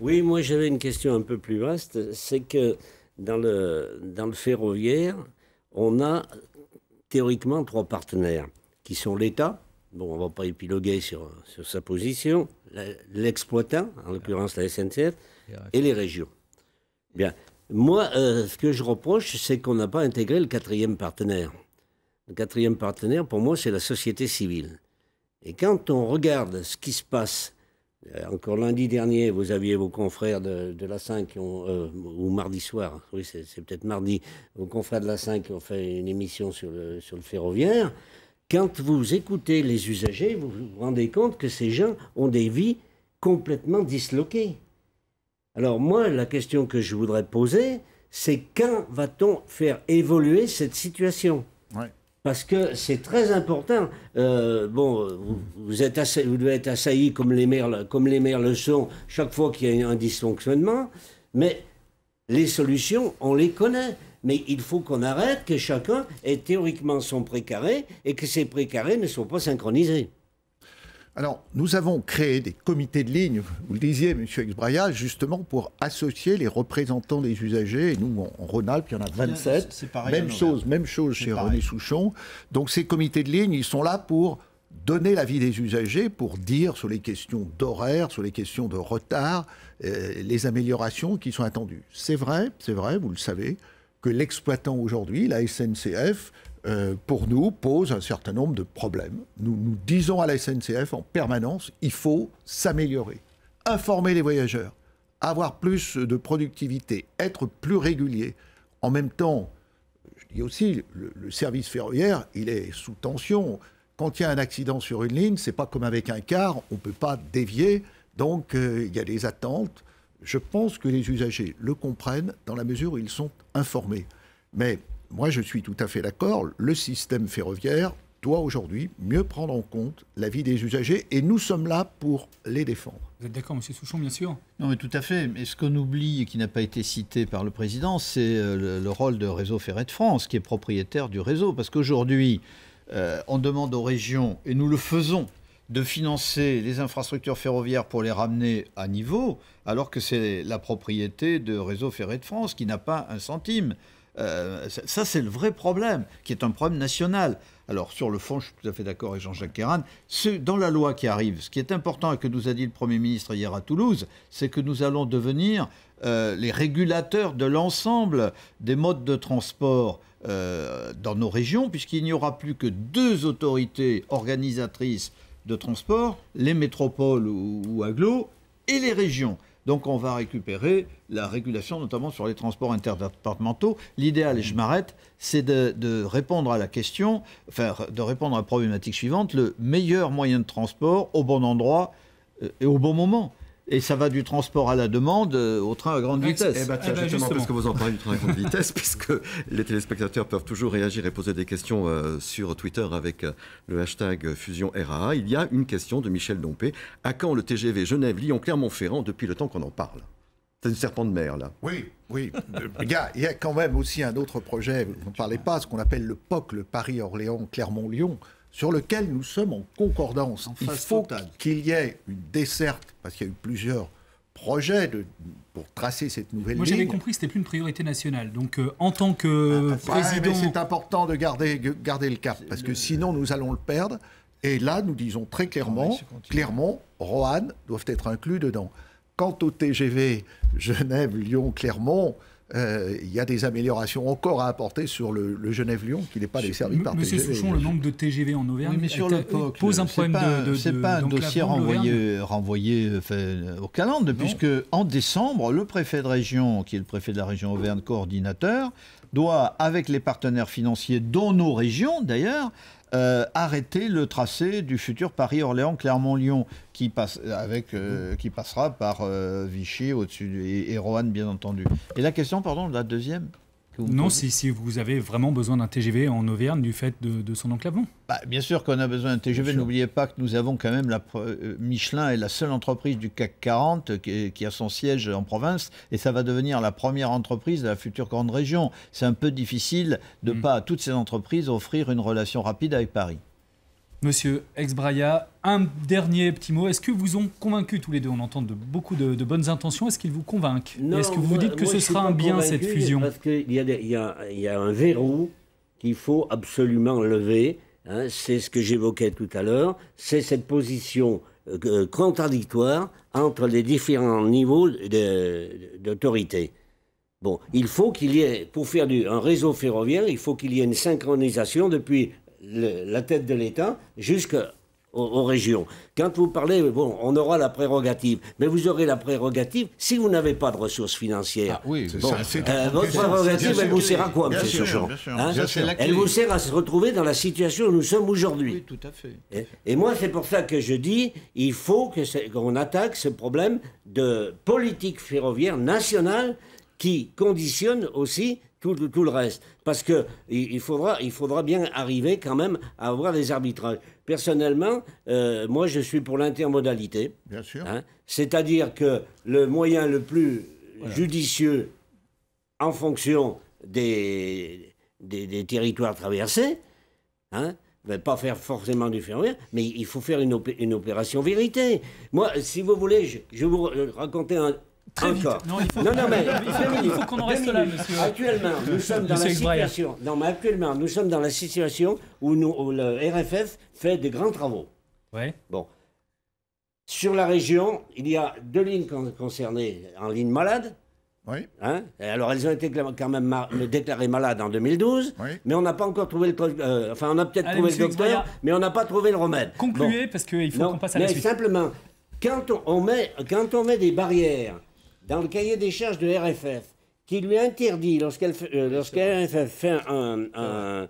Oui, moi j'avais une question un peu plus vaste. C'est que dans le, dans le ferroviaire, on a théoriquement trois partenaires qui sont l'État, bon, on ne va pas épiloguer sur, sa position, l'exploitant, en l'occurrence la SNCF, et les régions. Bien. Moi, euh, ce que je reproche, c'est qu'on n'a pas intégré le quatrième partenaire. Le quatrième partenaire, pour moi, c'est la société civile. Et quand on regarde ce qui se passe, euh, encore lundi dernier, vous aviez vos confrères de, la 5 qui ont, euh, ou mardi soir, oui, c'est peut-être mardi, vos confrères de la 5 ont fait une émission sur sur le ferroviaire quand vous écoutez les usagers, vous vous rendez compte que ces gens ont des vies complètement disloquées. Alors moi, la question que je voudrais poser, c'est quand va-t-on faire évoluer cette situation Parce que c'est très important. Euh, bon, vous, êtes vous devez être assailli comme les maires, comme les maires le sont chaque fois qu'il y a un dysfonctionnement, mais les solutions, on les connaît. Mais il faut qu'on arrête que chacun ait théoriquement son précaré et que ces précarés ne soient pas synchronisés. Alors, nous avons créé des comités de ligne, vous le disiez, M. Exbraya, justement pour associer les représentants des usagers. Et nous, en Rhône-Alpes, il y en a 27. C'est pareil. Même chose, même chose chez René Souchon. Donc, ces comités de ligne, ils sont là pour donner l'avis des usagers, pour dire sur les questions d'horaire, sur les questions de retard, euh, les améliorations qui sont attendues. C'est vrai, c'est vrai, vous le savez que l'exploitant aujourd'hui, la SNCF, euh, pour nous, pose un certain nombre de problèmes. Nous, nous disons à la SNCF en permanence, il faut s'améliorer, informer les voyageurs, avoir plus de productivité, être plus régulier. En même temps, je dis aussi, le, service ferroviaire, il est sous tension. Quand il y a un accident sur une ligne, c'est pas comme avec un car, on ne peut pas dévier. Donc, euh, il y a des attentes. Je pense que les usagers le comprennent dans la mesure où ils sont informés. Mais moi, je suis tout à fait d'accord, le système ferroviaire doit aujourd'hui mieux prendre en compte la vie des usagers et nous sommes là pour les défendre. Vous êtes d'accord, M. Souchon, bien sûr Non, mais tout à fait. Mais ce qu'on oublie et qui n'a pas été cité par le Président, c'est euh, le, rôle de Réseau Ferré de France, qui est propriétaire du réseau. Parce qu'aujourd'hui, euh, on demande aux régions, et nous le faisons, de financer les infrastructures ferroviaires pour les ramener à niveau, alors que c'est la propriété de Réseau Ferré de France qui n'a pas un centime. Euh, ça, c'est le vrai problème, qui est un problème national. Alors, sur le fond, je suis tout à fait d'accord avec Jean-Jacques C'est Dans la loi qui arrive, ce qui est important et que nous a dit le Premier ministre hier à Toulouse, c'est que nous allons devenir euh, les régulateurs de l'ensemble des modes de transport euh, dans nos régions, puisqu'il n'y aura plus que deux autorités organisatrices de transport, les métropoles ou, agglos et les régions. Donc on va récupérer la régulation, notamment sur les transports interdépartementaux. L'idéal, et je m'arrête, c'est de, répondre à la question, enfin de répondre à la problématique suivante, le meilleur moyen de transport au bon endroit euh, et au bon moment. Et ça va du transport à la demande euh, au train à grande vitesse. Et eh bien ben, eh ben, parce que vous en parlez du train à grande vitesse, puisque les téléspectateurs peuvent toujours réagir et poser des questions euh, sur Twitter avec euh, le hashtag Fusion Il y a une question de Michel Dompé. À quand le TGV Genève-Lyon-Clermont-Ferrand depuis le temps qu'on en parle C'est une serpente de mer, là. Oui, oui. il, y a, il y a quand même aussi un autre projet. Vous ne parlez pas, ce qu'on appelle le POC, le Paris-Orléans-Clermont-Lyon. lyon sur lequel nous sommes en concordance. En Il faut qu'il y ait une desserte, parce qu'il y a eu plusieurs projets de, pour tracer cette nouvelle ligne. Moi, j'avais compris que c'était plus une priorité nationale. Donc, euh, en tant que ah, bah, président... c'est important de garder, garder le cap, parce que sinon, nous allons le perdre. Et là, nous disons très clairement, Clermont, Roanne doivent être inclus dedans. Quant au TGV Genève-Lyon-Clermont, euh, il y a des améliorations encore à apporter sur le, Genève-Lyon, qui n'est pas desservi par Monsieur Souchon, le nombre de TGV en Auvergne pose un problème de. pas un dossier renvoyé, renvoyé au calendrier, puisque en décembre, le préfet de région, qui est le préfet de la région Auvergne coordinateur, doit, avec les partenaires financiers, dans nos régions d'ailleurs, euh, arrêter le tracé du futur Paris-Orléans-Clermont-Lyon qui, passe, euh, euh, mm. qui passera par Vichy au-dessus et, Roanne, bien entendu. Et la question, pardon, la deuxième non, si, vous avez vraiment besoin d'un TGV en Auvergne du fait de, son enclavement. Bah, bien sûr qu'on a besoin d'un TGV. N'oubliez pas que nous avons quand même la, euh, Michelin est la seule entreprise du CAC 40 qui, a son siège en province et ça va devenir la première entreprise de la future grande région. C'est un peu difficile de ne mm. pas à toutes ces entreprises offrir une relation rapide avec Paris. Monsieur Exbraya, un dernier petit mot. Est-ce que vous ont convaincu tous les deux On entend beaucoup de, bonnes intentions. Est-ce qu'ils vous convainquent Est-ce que vous vous dites que ce sera un bien cette fusion Parce qu'il y, a un verrou qu'il faut absolument lever. Hein. c'est ce que j'évoquais tout à l'heure. C'est cette position euh, euh, contradictoire entre les différents niveaux d'autorité. Bon, il faut qu'il y ait, pour faire du, un réseau ferroviaire, il faut qu'il y ait une synchronisation depuis la tête de l'État jusqu'aux régions. Quand vous parlez, bon, on aura la prérogative, mais vous aurez la prérogative si vous n'avez pas de ressources financières. Ah oui, bon, euh, votre prérogative, elle vous sert à quoi, M. Hein elle vous sert à se retrouver dans la situation où nous sommes aujourd'hui. Oui, tout à fait. Et, moi, c'est pour ça que je dis, il faut qu'on attaque ce problème de politique ferroviaire nationale qui conditionne aussi tout, le reste. Parce que il, faudra, il faudra bien arriver quand même à avoir des arbitrages. Personnellement, euh, moi, je suis pour l'intermodalité. Bien sûr. Hein. C'est-à-dire que le moyen le plus judicieux en fonction des, des, territoires traversés, hein, va ben, pas faire forcément du ferroviaire, mais il faut faire une, opération vérité. Moi, si vous voulez, je, vais vous raconter un, Très Vite. Non, non, mais il faut, qu'on en reste là, monsieur. Actuellement, nous sommes dans la situation. Non, mais actuellement, nous sommes dans la situation où, nous, le RFF fait des grands travaux. Ouais. Bon. Sur la région, il y a deux lignes concernées en ligne malade. Oui. Hein alors elles ont été quand même déclarées malades en 2012, mais on n'a pas encore trouvé le euh, enfin on a peut-être trouvé le docteur, mais on n'a pas trouvé le remède. Concluez parce qu'il faut qu'on passe à la mais Simplement, quand on, met, quand on met des barrières dans le cahier des charges de RFF qui lui interdit, lorsqu'elle fait euh,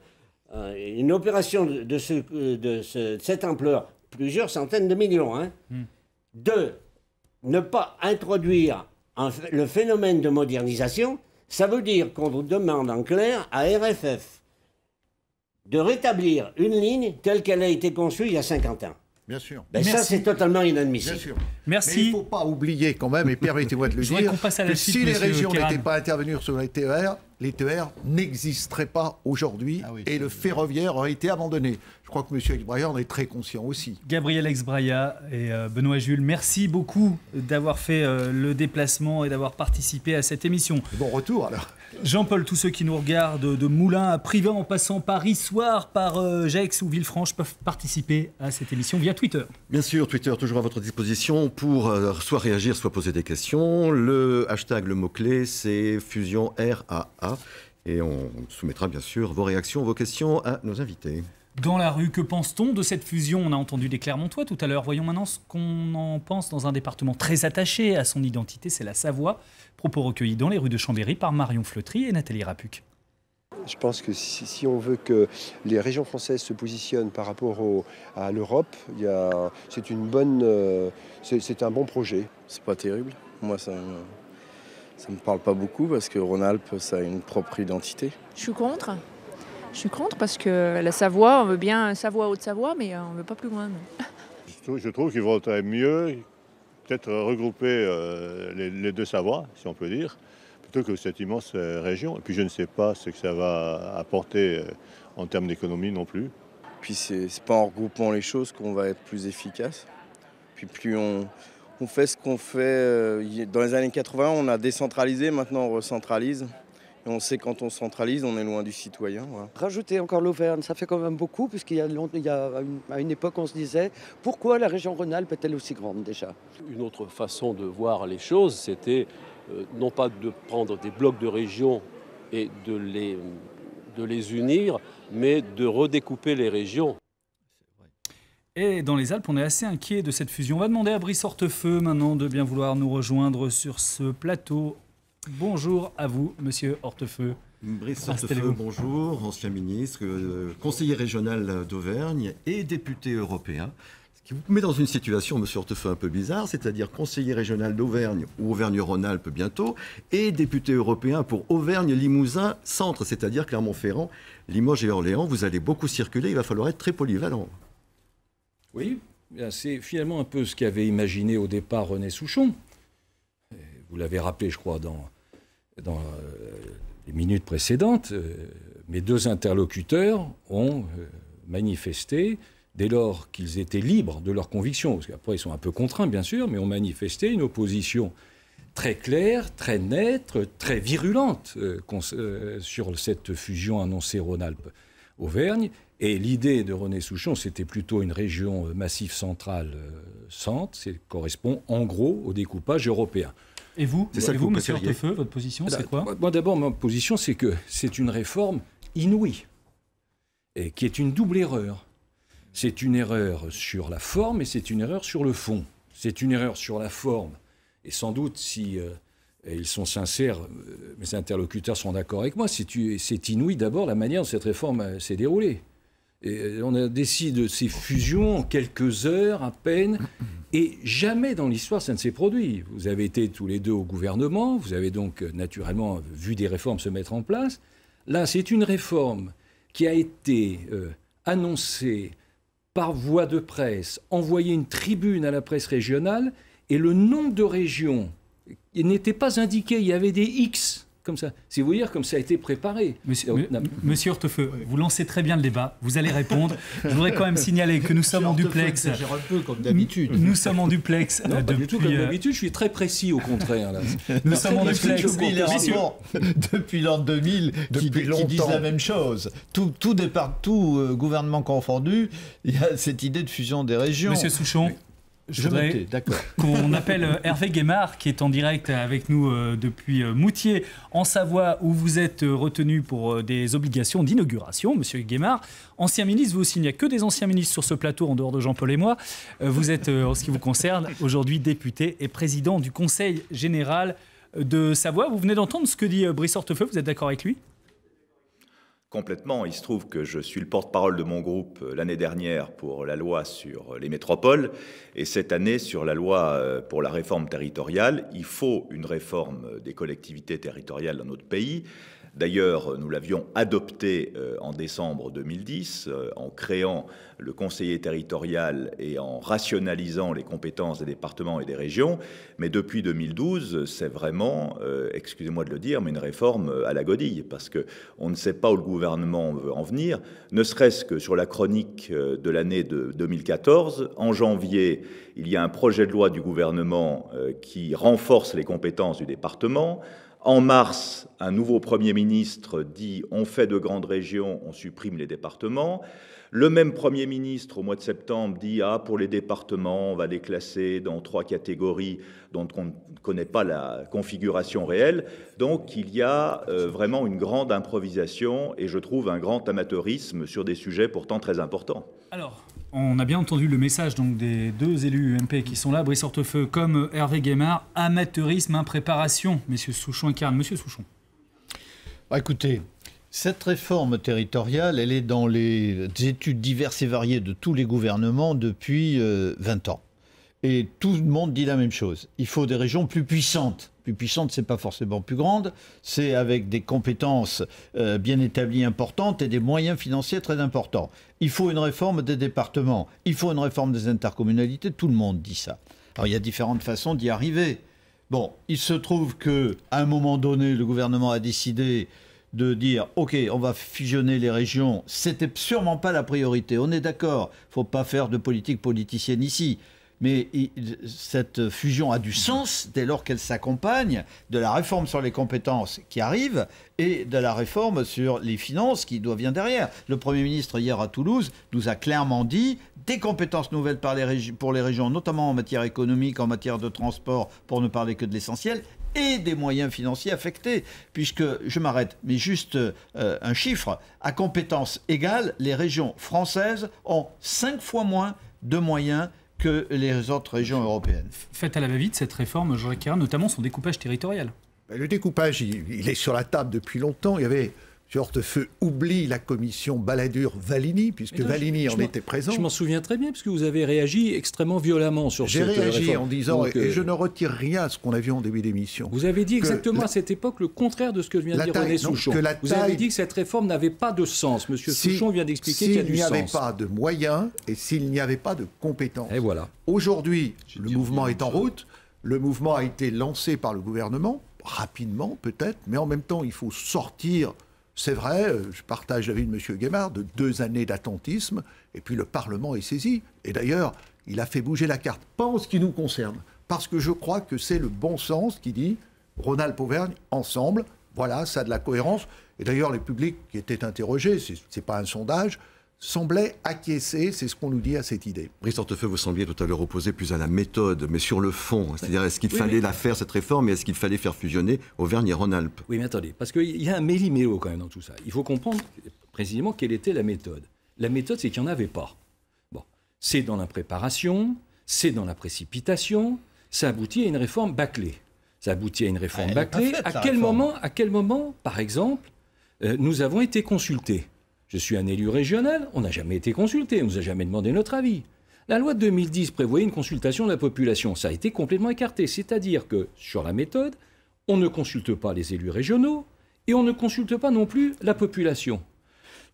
une opération de, cette ampleur, plusieurs centaines de millions, hein, hmm. de ne pas introduire le phénomène de modernisation, ça veut dire qu'on vous demande en clair à RFF de rétablir une ligne telle qu'elle a été conçue il y a 50 ans. Bien sûr. Ben, ça, c'est totalement inadmissible. Merci. il ne faut pas oublier quand même, et permettez-moi de le dire, que si les régions n'étaient pas intervenues sur les TER, les TER n'existeraient pas aujourd'hui ah et le ferroviaire aurait été abandonné. Je crois que M. Exbraya en est très conscient aussi. Gabriel Exbraya et euh, Benoît Jules, merci beaucoup d'avoir fait euh, le déplacement et d'avoir participé à cette émission. Bon retour alors. Jean-Paul, tous ceux qui nous regardent de Moulins à privé en passant par Issoire, euh, par Gex ou Villefranche peuvent participer à cette émission via Twitter. Bien sûr, Twitter toujours à votre disposition pour soit réagir, soit poser des questions. Le hashtag, le mot-clé, c'est fusion RAA. Et on soumettra bien sûr vos réactions, vos questions à nos invités. Dans la rue, que pense-t-on de cette fusion On a entendu des Clermontois tout à l'heure. Voyons maintenant ce qu'on en pense dans un département très attaché à son identité, c'est la Savoie. Propos recueillis dans les rues de Chambéry par Marion Fleutry et Nathalie Rapuc. Je pense que si, on veut que les régions françaises se positionnent par rapport à l'Europe, euh, c'est c'est un bon projet. C'est pas terrible. Moi, ça, ça ne me parle pas beaucoup parce que Rhône-Alpes, ça a une propre identité. Je suis contre. Je suis contre parce que la Savoie, on veut bien Savoie, Haute-Savoie, mais euh, on ne veut pas plus loin. Je trouve qu'il vaudrait mieux peut-être regrouper euh, les, deux Savoies, si on peut dire, plutôt que cette immense euh, région. Et puis je ne sais pas ce que ça va apporter en termes d'économie non plus. Puis c'est pas en regroupant les choses qu'on va être plus efficace. Puis plus on, on fait ce qu'on fait. Euh, dans les années 80, on a décentralisé, maintenant on recentralise. on sait quand on centralise, on est loin du citoyen. Rajouter encore l'Auvergne, ça fait quand même beaucoup, puisqu'il y a, il une, à une époque, on se disait, pourquoi la région Rhône-Alpes est-elle aussi grande déjà Une autre façon de voir les choses, c'était euh, non pas de prendre des blocs de régions et de les, de les unir, mais de redécouper les régions. Et dans les Alpes, on est assez inquiet de cette fusion. On va demander à Brice Hortefeux maintenant de bien vouloir nous rejoindre sur ce plateau. Bonjour à vous, monsieur Hortefeux. Brice Hortefeux, bonjour, ancien ministre, euh, conseiller régional d'Auvergne et député européen Ce qui vous met dans une situation, monsieur Hortefeux, un peu bizarre, c'est-à-dire conseiller régional d'Auvergne ou Auvergne-Rhône-Alpes bientôt, et député européen pour Auvergne-Limousin centre, c'est-à-dire Clermont-Ferrand, Limoges et Orléans. Vous allez beaucoup circuler, il va falloir être très polyvalent. Oui, eh c'est finalement un peu ce qu'avait imaginé au départ René Souchon. vous l'avez rappelé, je crois, dans, euh, les minutes précédentes. Euh, mes deux interlocuteurs ont euh, manifesté dès lors qu'ils étaient libres de leurs convictions, parce qu'après ils sont un peu contraints bien sûr, mais ont manifesté une opposition très claire, très nette, très virulente sur cette fusion annoncée Rhône-Alpes-Auvergne, et l'idée de René Souchon, c'était plutôt une région euh, massif centrale euh, centre, c'est correspond en gros au découpage européen. Et vous, c'est ça que vous, votre position, c'est quoi Moi, d'abord, ma position, c'est que c'est une réforme inouïe, et qui est une double erreur. C'est une erreur sur la forme et c'est une erreur sur le fond. C'est une erreur sur la forme. Et sans doute, si euh, ils sont sincères, mes interlocuteurs sont d'accord avec moi, c'est inouï d'abord la manière dont cette réforme s'est déroulée. Euh, on a décidé de ces fusions en quelques heures à peine. Et jamais dans l'histoire, ça ne s'est produit. Vous avez été tous les deux au gouvernement, vous avez donc euh, naturellement vu des réformes se mettre en place. Là, c'est une réforme qui a été euh, annoncée par voie de presse, envoyée une tribune à la presse régionale, et le nombre de régions n'était pas indiqué, il y avait des X comme ça. C'est vous dire comme ça a été préparé. Monsieur, Hortefeu, vous lancez très bien le débat, vous allez répondre. Je voudrais quand même signaler que nous sommes en duplex. un peu comme d'habitude. Nous sommes en duplex. Non, depuis... pas du tout comme euh, d'habitude, je suis très précis au contraire. nous sommes en duplex. Depuis l'an 2000, depuis qui, longtemps. qui, disent la même chose. Tout, tout, départ, tout euh, gouvernement confondu, il y a cette idée de fusion des régions. Monsieur Souchon, je, qu'on appelle euh, Hervé Guémard, qui est en direct avec nous euh, depuis euh, Moutier, en Savoie, où vous êtes retenu pour des obligations d'inauguration. Monsieur Guémard, ancien ministre, vous aussi, il n'y a que des anciens ministres sur ce plateau, en dehors de Jean-Paul et moi. Vous êtes, en ce qui vous concerne, aujourd'hui député et président du Conseil général de Savoie. Vous venez d'entendre ce que dit Brice Hortefeux, vous êtes d'accord avec lui Complètement. Il se trouve que je suis le porte-parole de mon groupe euh, l'année dernière pour la loi sur euh, les métropoles et cette année sur la loi euh, pour la réforme territoriale. Il faut une réforme des collectivités territoriales dans notre pays. D'ailleurs, nous l'avions adopté euh, en décembre 2010 euh, en créant le conseiller territorial et en rationalisant les compétences des départements et des régions. Mais depuis 2012, c'est vraiment, euh, excusez-moi de le dire, mais une réforme à la godille parce que on ne sait pas où le gouvernement veut en venir. Ne serait-ce que sur la chronique de l'année de 2014, en janvier, il y a un projet de loi du gouvernement qui renforce les compétences du département. En mars, un nouveau Premier ministre dit on fait de grandes régions, on supprime les départements. Le même Premier ministre, au mois de septembre, dit ah, pour les départements, on va les classer dans trois catégories dont on ne connaît pas la configuration réelle. Donc il y a euh, vraiment une grande improvisation et je trouve un grand amateurisme sur des sujets pourtant très importants. Alors, on a bien entendu le message donc, des deux élus UMP qui sont là, Brice feu comme Hervé Guémard. Amateurisme, impréparation, Monsieur Souchon et Monsieur Souchon. écoutez, cette réforme territoriale, elle est dans les études diverses et variées de tous les gouvernements depuis 20 euh, ans. Et tout le monde dit la même chose. Il faut des régions plus puissantes plus puissante, c'est pas forcément plus grande, c'est avec des compétences euh, bien établies importantes et des moyens financiers très importants. Il faut une réforme des départements, il faut une réforme des intercommunalités, tout le monde dit ça. Alors il y a différentes façons d'y arriver. Bon, il se trouve que à un moment donné, le gouvernement a décidé de dire OK, on va fusionner les régions, c'était sûrement pas la priorité. On est d'accord, faut pas faire de politique politicienne ici mais cette fusion a du sens dès lors qu'elle s'accompagne de la réforme sur les compétences qui arrive et de la réforme sur les finances qui doit venir derrière. Le Premier ministre hier à Toulouse nous a clairement dit des compétences nouvelles pour les régions, notamment en matière économique, en matière de transport, pour ne parler que de l'essentiel, et des moyens financiers affectés, puisque je m'arrête, mais juste euh, un chiffre, à compétences égales, les régions françaises ont cinq fois moins de moyens que les autres régions européennes. Faites à la va-vite cette réforme, je requière notamment son découpage territorial. Ben, le découpage, il, est sur la table depuis longtemps. Il y avait Hortefeux oublie la commission Balladur-Valigny, puisque Valini en était présent. Je m'en souviens très bien, puisque vous avez réagi extrêmement violemment sur cette euh, réforme. J'ai réagi en disant, et, euh, je ne retire rien à ce qu'on a vu en début d'émission. Vous avez dit exactement à cette époque le contraire de ce que vient de dire taille, René Souchon. vous avez dit que cette réforme n'avait pas de sens. Monsieur Souchon vient d'expliquer qu'il y a du sens. S'il n'y avait pas de moyens et s'il n'y avait pas de compétences. Et voilà. Aujourd'hui, le mouvement est en route. Le mouvement a été lancé par le gouvernement, rapidement peut-être, mais en même temps, il faut sortir c'est vrai, euh, je partage l'avis de M. Guémard, de deux années d'attentisme, et puis le Parlement est saisi. Et d'ailleurs, il a fait bouger la carte, pas en ce qui nous concerne, parce que je crois que c'est le bon sens qui dit Ronald Pauvergne, ensemble, voilà, ça a de la cohérence. Et d'ailleurs, les publics qui étaient interrogés, ce n'est pas un sondage, semblait acquiescer, c'est ce qu'on nous dit à cette idée. Brice Hortefeux, vous sembliez tout à l'heure opposé plus à la méthode, mais sur le fond. C'est-à-dire, est-ce qu'il fallait la faire, cette réforme, et est-ce qu'il fallait faire fusionner Auvergne et Rhône-Alpes Oui, mais attendez, parce qu'il y a un méli-mélo quand même dans tout ça. Il faut comprendre précisément quelle était la méthode. La méthode, c'est qu'il n'y en avait pas. Bon, c'est dans la préparation, c'est dans la précipitation, ça aboutit à une réforme bâclée. Ça aboutit à une réforme bâclée. à, quel moment, à quel moment, par exemple, euh, nous avons été consultés je suis un élu régional, on n'a jamais été consulté, on ne nous a jamais demandé notre avis. La loi de 2010 prévoyait une consultation de la population. Ça a été complètement écarté. C'est-à-dire que, sur la méthode, on ne consulte pas les élus régionaux et on ne consulte pas non plus la population.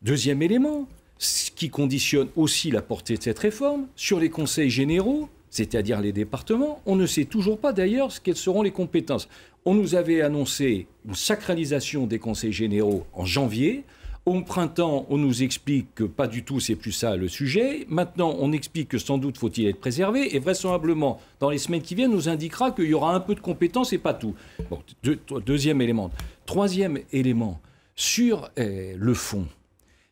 Deuxième élément, ce qui conditionne aussi la portée de cette réforme, sur les conseils généraux, c'est-à-dire les départements, on ne sait toujours pas d'ailleurs quelles seront les compétences. On nous avait annoncé une sacralisation des conseils généraux en janvier. Au printemps, on nous explique que pas du tout, c'est plus ça le sujet. Maintenant, on explique que sans doute faut-il être préservé. Et vraisemblablement, dans les semaines qui viennent, nous indiquera qu'il y aura un peu de compétences et pas tout. deuxième élément. Troisième élément, sur eh, le fond.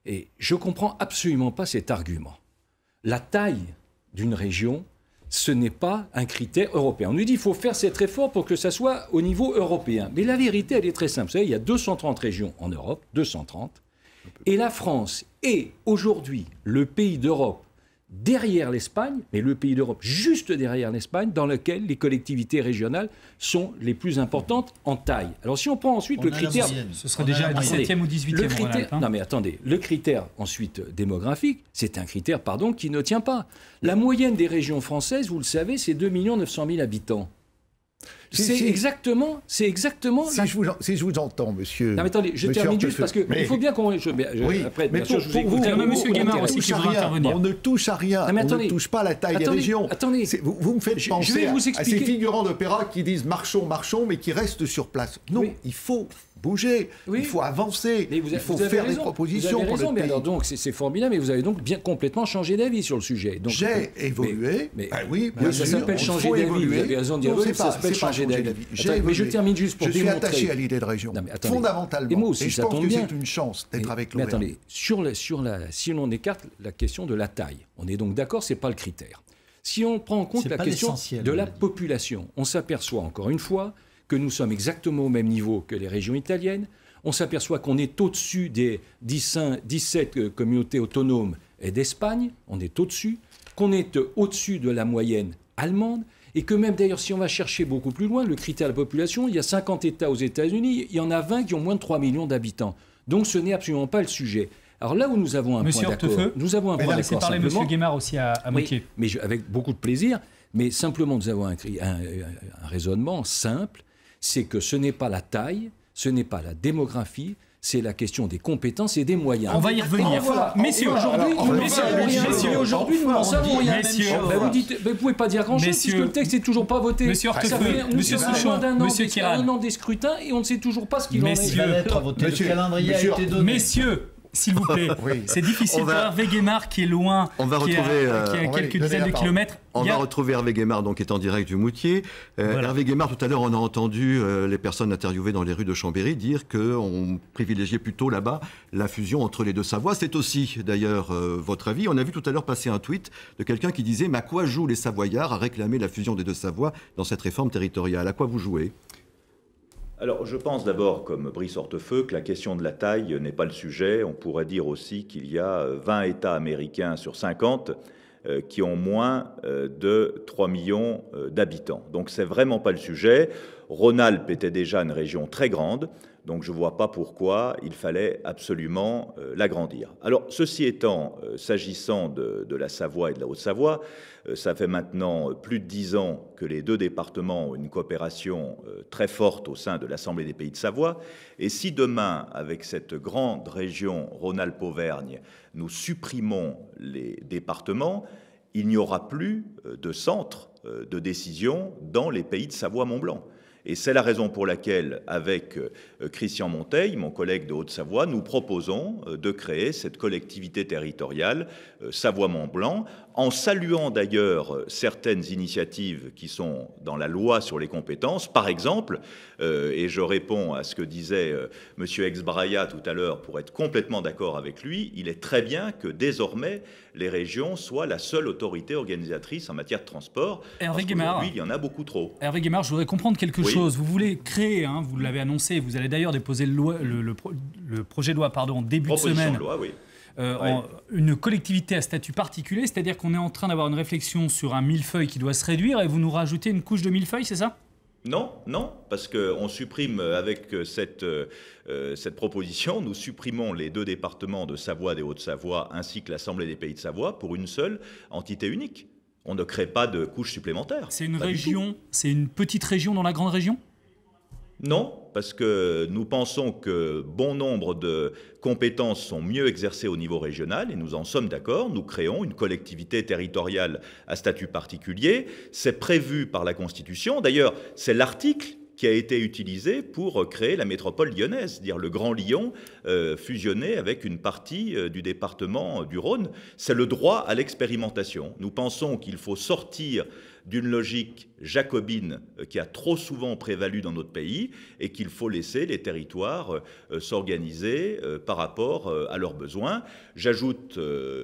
Et je ne comprends absolument pas cet argument. La taille d'une région, ce n'est pas un critère européen. On nous dit qu'il faut faire cet effort pour que ça soit au niveau européen. Mais la vérité, elle est très simple. Vous savez, il y a 230 régions en Europe, 230. Et la France est aujourd'hui le pays d'Europe derrière l'Espagne, mais le pays d'Europe juste derrière l'Espagne, dans lequel les collectivités régionales sont les plus importantes en taille. Alors si on prend ensuite le critère... Ce sera déjà 17e ou 18e. Hein. non mais attendez, le critère ensuite démographique, c'est un critère, pardon, qui ne tient pas. La moyenne des régions françaises, vous le savez, c'est 2 900 mille habitants. C'est exactement, c'est exactement. Si, je vous, entends, monsieur. Non, mais attendez, je termine juste parce qu'il faut bien qu'on. Euh, oui, après, mais bien pour, je vous, écoute. monsieur aussi On ne touche à rien. on ne touche pas à la taille des régions. Attendez. Vous, vous me faites penser à, ces figurants d'opéra qui disent marchons, marchons, mais qui restent sur place. Non, il faut bouger, il faut avancer, il faut faire des propositions vous pour le mais pays. Alors donc c'est formidable, mais vous avez donc bien complètement changé d'avis sur le sujet. J'ai euh, évolué. Mais, ah oui, ça s'appelle changer d'avis. Vous avez raison de dire ça s'appelle changer d'avis. Mais je termine juste pour démontrer. Je suis attaché à l'idée de région. fondamentalement. Et je pense que c'est une chance d'être avec le Mais attendez, sur la, si l'on écarte la question de la taille, on est donc d'accord, ce n'est pas le critère. Si on prend en compte la question de la population, on s'aperçoit encore une fois que nous sommes exactement au même niveau que les régions italiennes. On s'aperçoit qu'on est au-dessus des 17 euh, communautés autonomes d'Espagne, on est au-dessus, qu'on est euh, au-dessus de la moyenne allemande, et que même d'ailleurs, si on va chercher beaucoup plus loin, le critère de la population, il y a 50 États aux États-Unis, il y en a 20 qui ont moins de 3 millions d'habitants. Donc ce n'est absolument pas le sujet. Alors là où nous avons un Monsieur point d'accord, nous avons un point d'accord parler Monsieur Guémard aussi à, à Mais avec beaucoup de plaisir, mais simplement nous avons un raisonnement simple c'est que ce n'est pas la taille, ce n'est pas la démographie, c'est la question des compétences et des moyens. On va y revenir. mais si aujourd'hui, nous aujourd'hui, nous n'en ben, vous ne pouvez pas dire grand-chose puisque le texte n'est toujours pas voté. Monsieur Hortefeux, Monsieur Kiran. un an des scrutins et on ne sait toujours pas ce qu'il en est. Monsieur, la le calendrier a été donné. Messieurs, s'il vous plaît. C'est difficile de Hervé Guémard qui est loin, on va qui euh, quelques dizaines de kilomètres. On va retrouver Hervé Guémard, donc, qui est en direct du Moutier. Euh, Hervé Guémard, tout à l'heure, on a entendu euh, les personnes interviewées dans les rues de Chambéry dire qu'on privilégiait plutôt là-bas la fusion entre les deux Savoies. C'est aussi, d'ailleurs, votre avis. On a vu tout à l'heure passer un tweet de quelqu'un qui disait Mais à quoi jouent les Savoyards à réclamer la fusion des deux Savoies dans cette réforme territoriale À quoi vous jouez alors, je pense d'abord, comme Brice Hortefeux, que la question de la taille n'est pas le sujet. On pourrait dire aussi qu'il y a 20 euh, États américains sur 50 euh, qui ont moins euh, de 3 millions d'habitants. Donc, c'est vraiment pas le sujet. Rhône-Alpes était déjà une région très grande. Donc je ne vois pas pourquoi il fallait absolument euh, l'agrandir. Alors ceci étant, euh, s'agissant de, la Savoie et de la Haute-Savoie, euh, ça fait maintenant plus de dix ans que les deux départements ont une coopération très forte au sein de l'Assemblée des pays de Savoie. Et si demain, avec cette grande région Rhône-Alpes-Auvergne, nous supprimons les départements, il n'y aura plus de centre de décision dans les pays de Savoie-Mont-Blanc. Et c'est la raison pour laquelle, avec euh, Christian Monteil, mon collègue de Haute-Savoie, nous proposons euh, de créer cette collectivité territoriale euh, Savoie-Mont-Blanc en saluant d'ailleurs euh, certaines initiatives qui sont dans la loi sur les compétences. Par exemple, euh, et je réponds à ce que disait euh, M. ex tout à l'heure pour être complètement d'accord avec lui, il est très bien que désormais les régions soient la seule autorité organisatrice en matière de transport. Hervé Guémard. il y en a beaucoup trop. Hervé Guémard, je voudrais comprendre quelque chose. Vous voulez créer, hein, vous l'avez annoncé, vous allez d'ailleurs déposer le, projet de loi pardon, début de semaine. oui euh, une collectivité à statut particulier, c'est-à-dire qu'on est en train d'avoir une réflexion sur un millefeuille qui doit se réduire et vous nous rajoutez une couche de millefeuille, c'est ça non, non, parce qu'on supprime avec euh, cette, euh, cette proposition, nous supprimons les deux départements de Savoie et des Hauts-de-Savoie ainsi que l'Assemblée des Pays de Savoie pour une seule entité unique. On ne crée pas de couche supplémentaire. C'est une région, c'est une petite région dans la grande région non, parce que nous pensons que bon nombre de compétences sont mieux exercées au niveau régional, et nous en sommes d'accord. Nous créons une collectivité territoriale à statut particulier. C'est prévu par la Constitution. D'ailleurs, c'est l'article qui a été utilisé pour créer la métropole lyonnaise, c'est-à-dire le Grand Lyon euh, fusionné avec une partie euh, du département du Rhône. C'est le droit à l'expérimentation. Nous pensons qu'il faut sortir d'une logique jacobine euh, qui a trop souvent prévalu dans notre pays et qu'il faut laisser les territoires euh, euh, s'organiser par rapport à leurs besoins. J'ajoute,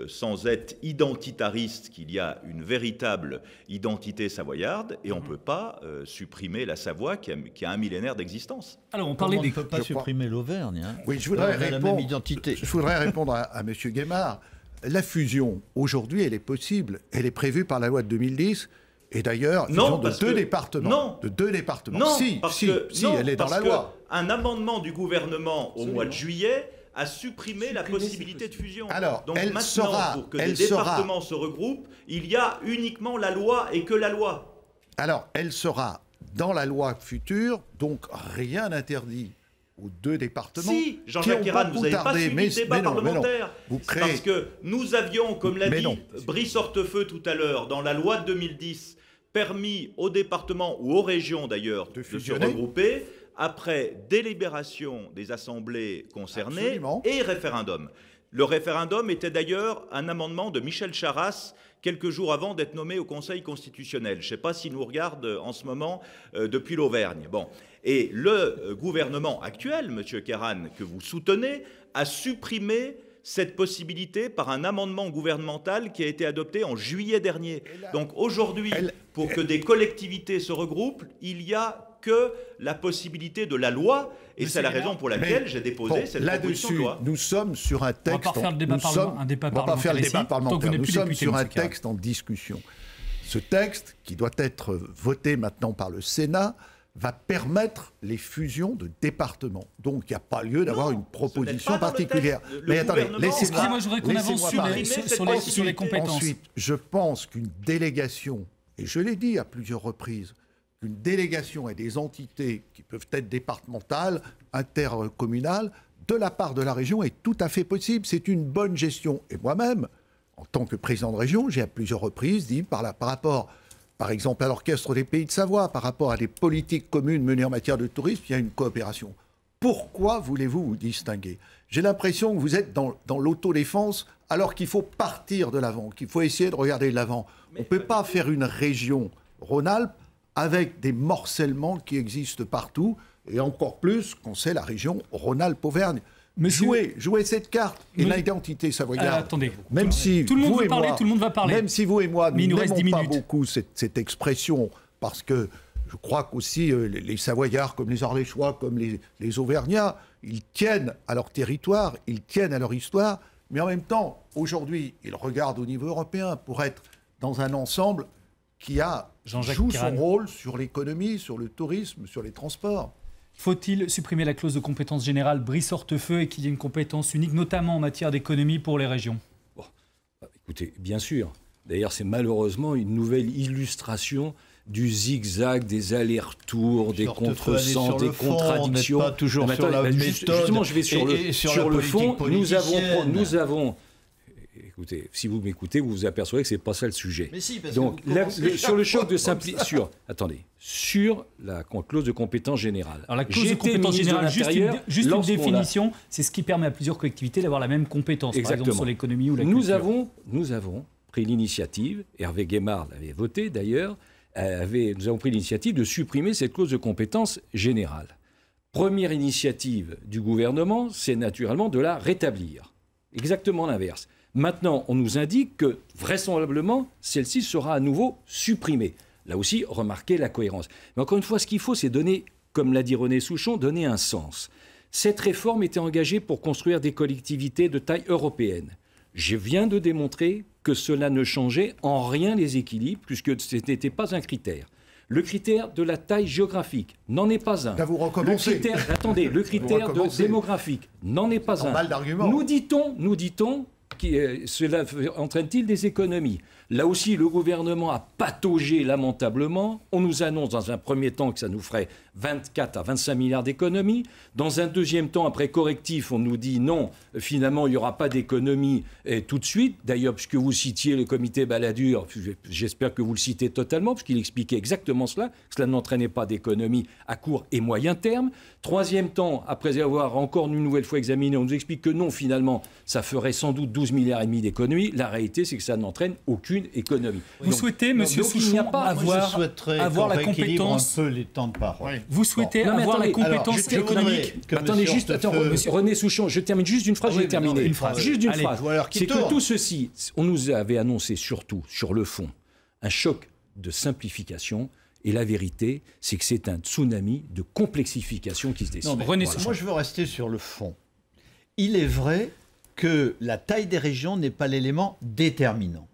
sans être identitariste, qu'il y a une véritable identité savoyarde et on ne mhm. peut pas supprimer la Savoie qui a, un millénaire d'existence. Alors on parlait des... ne peut pas supprimer l'Auvergne. Hein. Oui, je voudrais, répondre, la même identité. je voudrais répondre à, à M. Guémard. La fusion, aujourd'hui, elle est possible, elle est prévue par la loi de 2010. Et d'ailleurs, de deux départements. de deux départements. Non, si, parce si, elle est dans la loi. Un amendement du gouvernement au mois de juillet a supprimé, la possibilité de fusion. Alors, Donc elle maintenant, sera, pour que les départements se regroupent, il y a uniquement la loi et que la loi. Alors, elle sera dans la loi future, donc rien n'interdit aux deux départements. Si, Jean-Jacques vous n'avez pas suivi mais, débat Parce que nous avions, comme l'a dit Brice Hortefeux tout à l'heure, dans la loi de 2010, permis aux départements ou aux régions d'ailleurs de, se regrouper après délibération des assemblées concernées et référendum. Le référendum était d'ailleurs un amendement de Michel Charras quelques jours avant d'être nommé au Conseil constitutionnel. Je ne sais pas s'il nous regarde euh, en ce moment euh, depuis l'Auvergne. Bon. Et le euh, gouvernement actuel, M. Kéran, que vous soutenez, a supprimé cette possibilité par un amendement gouvernemental qui a été adopté en juillet dernier. Donc aujourd'hui, pour que des collectivités se regroupent, il n'y a que la possibilité de la loi. Et c'est la raison pour laquelle j'ai déposé cette proposition de loi. Nous sommes sur un texte. pas débat, parlementaire. Nous sommes sur un texte en discussion. Ce texte, qui doit être voté maintenant par le Sénat, va permettre les fusions de départements. Donc, il n'y a pas lieu d'avoir une proposition particulière. mais attendez, laissez-moi. je Ensuite, je pense qu'une délégation, et je l'ai dit à plusieurs reprises, qu'une délégation et des entités qui peuvent être départementales, intercommunales, de la part de la région est tout à fait possible. C'est une bonne gestion. Et moi-même, en tant que président de région, j'ai à plusieurs reprises dit par, par rapport par exemple à l'orchestre des Pays de Savoie, par rapport à des politiques communes menées en matière de tourisme, il y a une coopération. Pourquoi voulez-vous vous distinguer J'ai l'impression que vous êtes dans, l'autodéfense alors qu'il faut partir de l'avant, qu'il faut essayer de regarder de l'avant. On ne peut euh, pas faire une région Rhône-Alpes avec des morcellements qui existent partout, et encore plus qu'on sait la région Rhône-Alpes-Auvergne. Monsieur... Jouez, cette carte et l'identité savoyarde. Euh, même si tout le monde tout le monde va parler. Même si vous et moi, nous n'aimons pas beaucoup cette, expression, parce que je crois qu'aussi euh, les Savoyards, comme les Arléchois, comme les, Auvergnats, ils tiennent à leur territoire, ils tiennent à leur histoire, mais en même temps, aujourd'hui, ils regardent au niveau européen pour être dans un ensemble qui a joue son rôle sur l'économie, sur le tourisme, sur les transports. Faut-il supprimer la clause de compétence générale sorte feu et qu'il y ait une compétence unique, notamment en matière d'économie pour les régions bah, Écoutez, bien sûr. D'ailleurs, c'est malheureusement une nouvelle illustration du zigzag, des allers-retours, des contresens, des contradictions. pas toujours sur Justement, je vais sur le, sur le fond. Nous avons, nous avons si vous m'écoutez, vous vous apercevez que c'est pas ça le sujet. Mais si, parce Donc, que sur le choc de attendez, sur la clause de compétence générale. Alors la clause de compétence générale, juste, une, définition, c'est ce qui permet à plusieurs collectivités d'avoir la même compétence, Exactement. par exemple sur l'économie ou la nous Avons, nous avons pris l'initiative, Hervé Guémard l'avait voté d'ailleurs, nous avons pris l'initiative de supprimer cette clause de compétence générale. Première initiative du gouvernement, c'est naturellement de la rétablir. Exactement l'inverse. Maintenant, on nous indique que vraisemblablement, celle-ci sera à nouveau supprimée. Là aussi, remarquez la cohérence. Mais encore une fois, ce qu'il faut, c'est donner, comme l'a dit René Souchon, donner un sens. Cette réforme était engagée pour construire des collectivités de taille européenne. Je viens de démontrer que cela ne changeait en rien les équilibres, puisque ce n'était pas un critère. Le critère de la taille géographique n'en est pas un. vous Le critère, attendez, le critère démographique n'en est pas un. Nous dit-on, nous dit-on, euh, cela entraîne-t-il des économies Là aussi, le gouvernement a pataugé lamentablement. On nous annonce dans un premier temps que ça nous ferait 24 à 25 milliards d'économies. Dans un deuxième temps, après correctif, on nous dit non, finalement, il n'y aura pas d'économie tout de suite. D'ailleurs, puisque vous citiez le comité Balladur, j'espère que vous le citez totalement, puisqu'il expliquait exactement cela, que cela n'entraînait pas d'économie à court et moyen terme. Troisième temps, après avoir encore une nouvelle fois examiné, on nous explique que non, finalement, ça ferait sans doute 12 milliards et demi d'économies. La réalité, c'est que ça n'entraîne aucune économie. Vous souhaitez, monsieur donc, pas avoir, avoir la compétence... un peu les temps de parole. Vous souhaitez avoir les la compétence économique. Attendez juste, attendez, monsieur René Souchon, je termine juste d'une phrase, j'ai terminé. Une phrase. Juste d'une phrase. C'est que tout ceci, on nous avait annoncé surtout, sur le fond, un choc de simplification. Et la vérité, c'est que c'est un tsunami de complexification qui se dessine. Non, Moi, je veux rester sur le fond. Il est vrai que la taille des régions n'est pas l'élément déterminant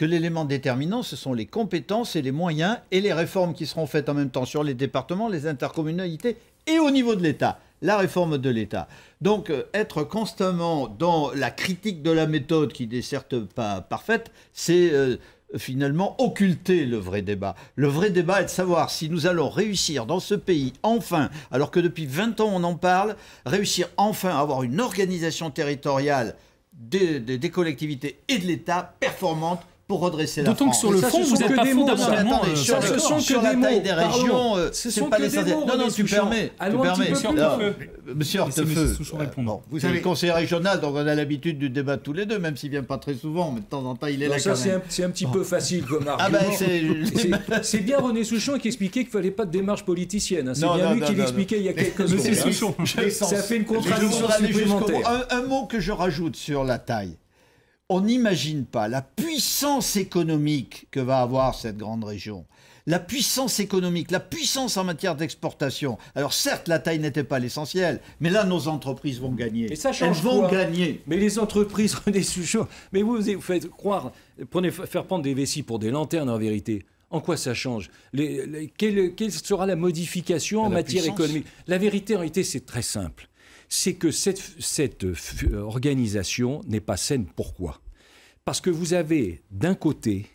que l'élément déterminant, ce sont les compétences et les moyens et les réformes qui seront faites en même temps sur les départements, les intercommunalités et au niveau de l'État, la réforme de l'État. Donc euh, être constamment dans la critique de la méthode qui n'est certes pas parfaite, c'est euh, finalement occulter le vrai débat. Le vrai débat est de savoir si nous allons réussir dans ce pays, enfin, alors que depuis 20 ans on en parle, réussir enfin à avoir une organisation territoriale des, des collectivités et de l'État performante pour redresser la France. D'autant que sur le fond, vous n'êtes pas fondamentalement... Euh, ce sont que des mots. des régions, euh, sont pas les... Non, non, tu permets. Tu permets. Euh, monsieur Hortefeu, vous êtes conseiller régional, donc on a l'habitude du débat tous les deux, même s'il ne vient pas très souvent, mais de temps en temps, il est là ça, C'est un, petit peu facile comme ah, argument. Bah, c'est bien René Souchon qui expliquait qu'il ne fallait pas de démarche politicienne. Hein. C'est bien lui qui l'expliquait il y a quelques secondes. Hein. Ça fait une contradiction supplémentaire. Un mot que je rajoute sur la taille on n'imagine pas la puissance économique que va avoir cette grande région. La puissance économique, la puissance en matière d'exportation. Alors certes, la taille n'était pas l'essentiel, mais là, nos entreprises vont gagner. Et ça change Elles vont gagner. Mais les entreprises, des sujets. mais vous, vous faites croire, prenez, faire prendre des vessies pour des lanternes en vérité. En quoi ça change quelle, sera la modification en matière économique La vérité, en réalité, c'est très simple c'est que cette, organisation n'est pas saine. Pourquoi Parce que vous avez d'un côté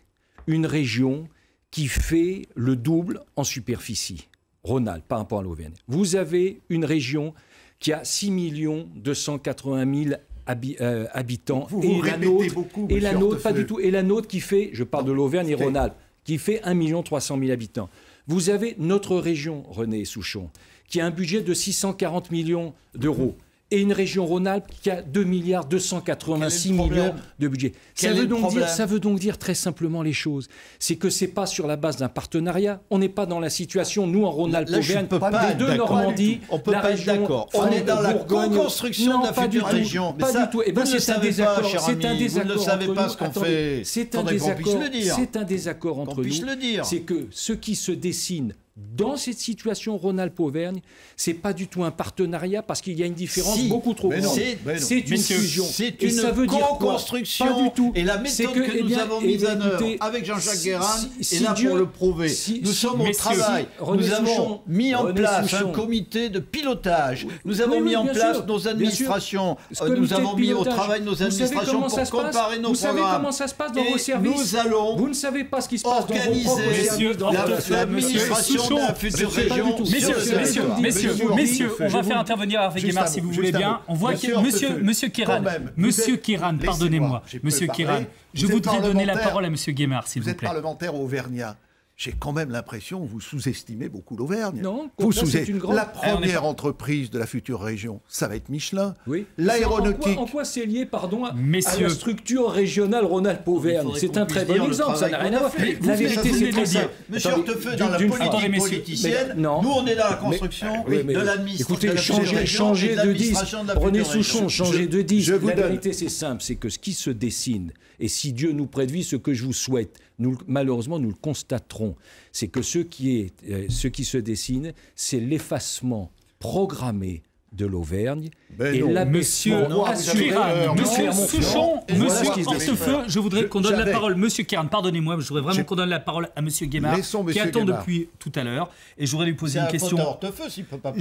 une région qui fait le double en superficie. Rhône-Alpes, par rapport à l'Auvergne. Vous avez une région qui a 6 280 000 habitants et, la nôtre, et la pas du tout, et la nôtre qui fait, je parle de l'Auvergne et rhône qui fait 1 300 000 habitants. Vous avez notre région, René Souchon, qui a un budget de 640 millions d'euros et une région Rhône-Alpes qui a 2 milliards 286 millions de budget. Ça veut, donc dire, ça veut, donc dire, très simplement les choses. C'est que c'est pas sur la base d'un partenariat. On n'est pas dans la situation, nous en Rhône-Alpes, les deux Normandies, on peut la pas région, être d'accord. On est dans la construction de la future région. Pas du tout. Et eh ben, c'est un désaccord. C'est un désaccord. Vous ne savez pas ce qu'on fait. C'est C'est un désaccord entre nous. C'est que ce qui se dessine dans cette situation Ronald Pauvergne c'est pas du tout un partenariat parce qu'il y a une différence beaucoup trop grande. C'est une fusion. C'est une ça veut dire construction. du tout. Et la méthode que, eh nous avons eh mise en œuvre avec Jean-Jacques Guérin si, là pour le prouver. nous sommes au travail. nous avons mis en place un comité de pilotage. Nous avons mis en place nos administrations. Euh, nous avons mis au travail nos administrations pour comparer nos programmes. Vous savez comment ça se passe dans vos services Nous allons. Vous ne savez pas ce qui se passe dans vos L'administration chaud. Messieurs, messieurs, messieurs, messieurs, on va faire intervenir Hervé Guémard si vous voulez bien. On voit que monsieur, monsieur Kéran, monsieur Kéran, pardonnez-moi, monsieur Kéran, je voudrais donner la parole à monsieur Guémard, s'il vous plaît. Vous êtes parlementaire auvergnat j'ai quand même l'impression que vous sous-estimez beaucoup l'Auvergne. Non, vous sous une grande... La première entreprise de la future région, ça va être Michelin. Oui. L'aéronautique. En quoi, c'est lié, pardon, à, la structure régionale Ronald alpes auvergne C'est un très bon exemple, ça n'a rien à voir. La vérité, c'est très simple. Monsieur Hortefeux, dans la politique politicienne, nous, on est dans la construction de l'administration. Écoutez, changez de disque. René Souchon, changez de disque. La vérité, c'est simple, c'est que ce qui se dessine, et si Dieu nous prédit ce que je vous souhaite, malheureusement, nous le constaterons, c'est que ce qui euh, se dessine, c'est l'effacement programmé de l'Auvergne. Ben et là, monsieur, Assurane, monsieur Souchon, monsieur je voudrais qu'on donne la parole. Monsieur Kern, pardonnez-moi, je voudrais vraiment qu'on donne la parole à monsieur Guémard, qui attend depuis tout à l'heure. Et je voudrais lui poser une question.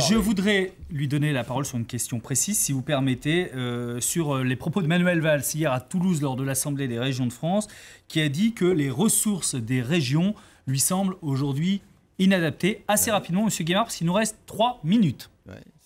je voudrais lui donner la parole sur une question précise, si vous permettez, euh, sur euh, les propos de Manuel Valls hier à Toulouse lors de l'Assemblée des régions de France, qui a dit que les ressources des régions lui semblent aujourd'hui inadaptées. Assez rapidement, monsieur Guémard, parce qu'il nous reste trois minutes.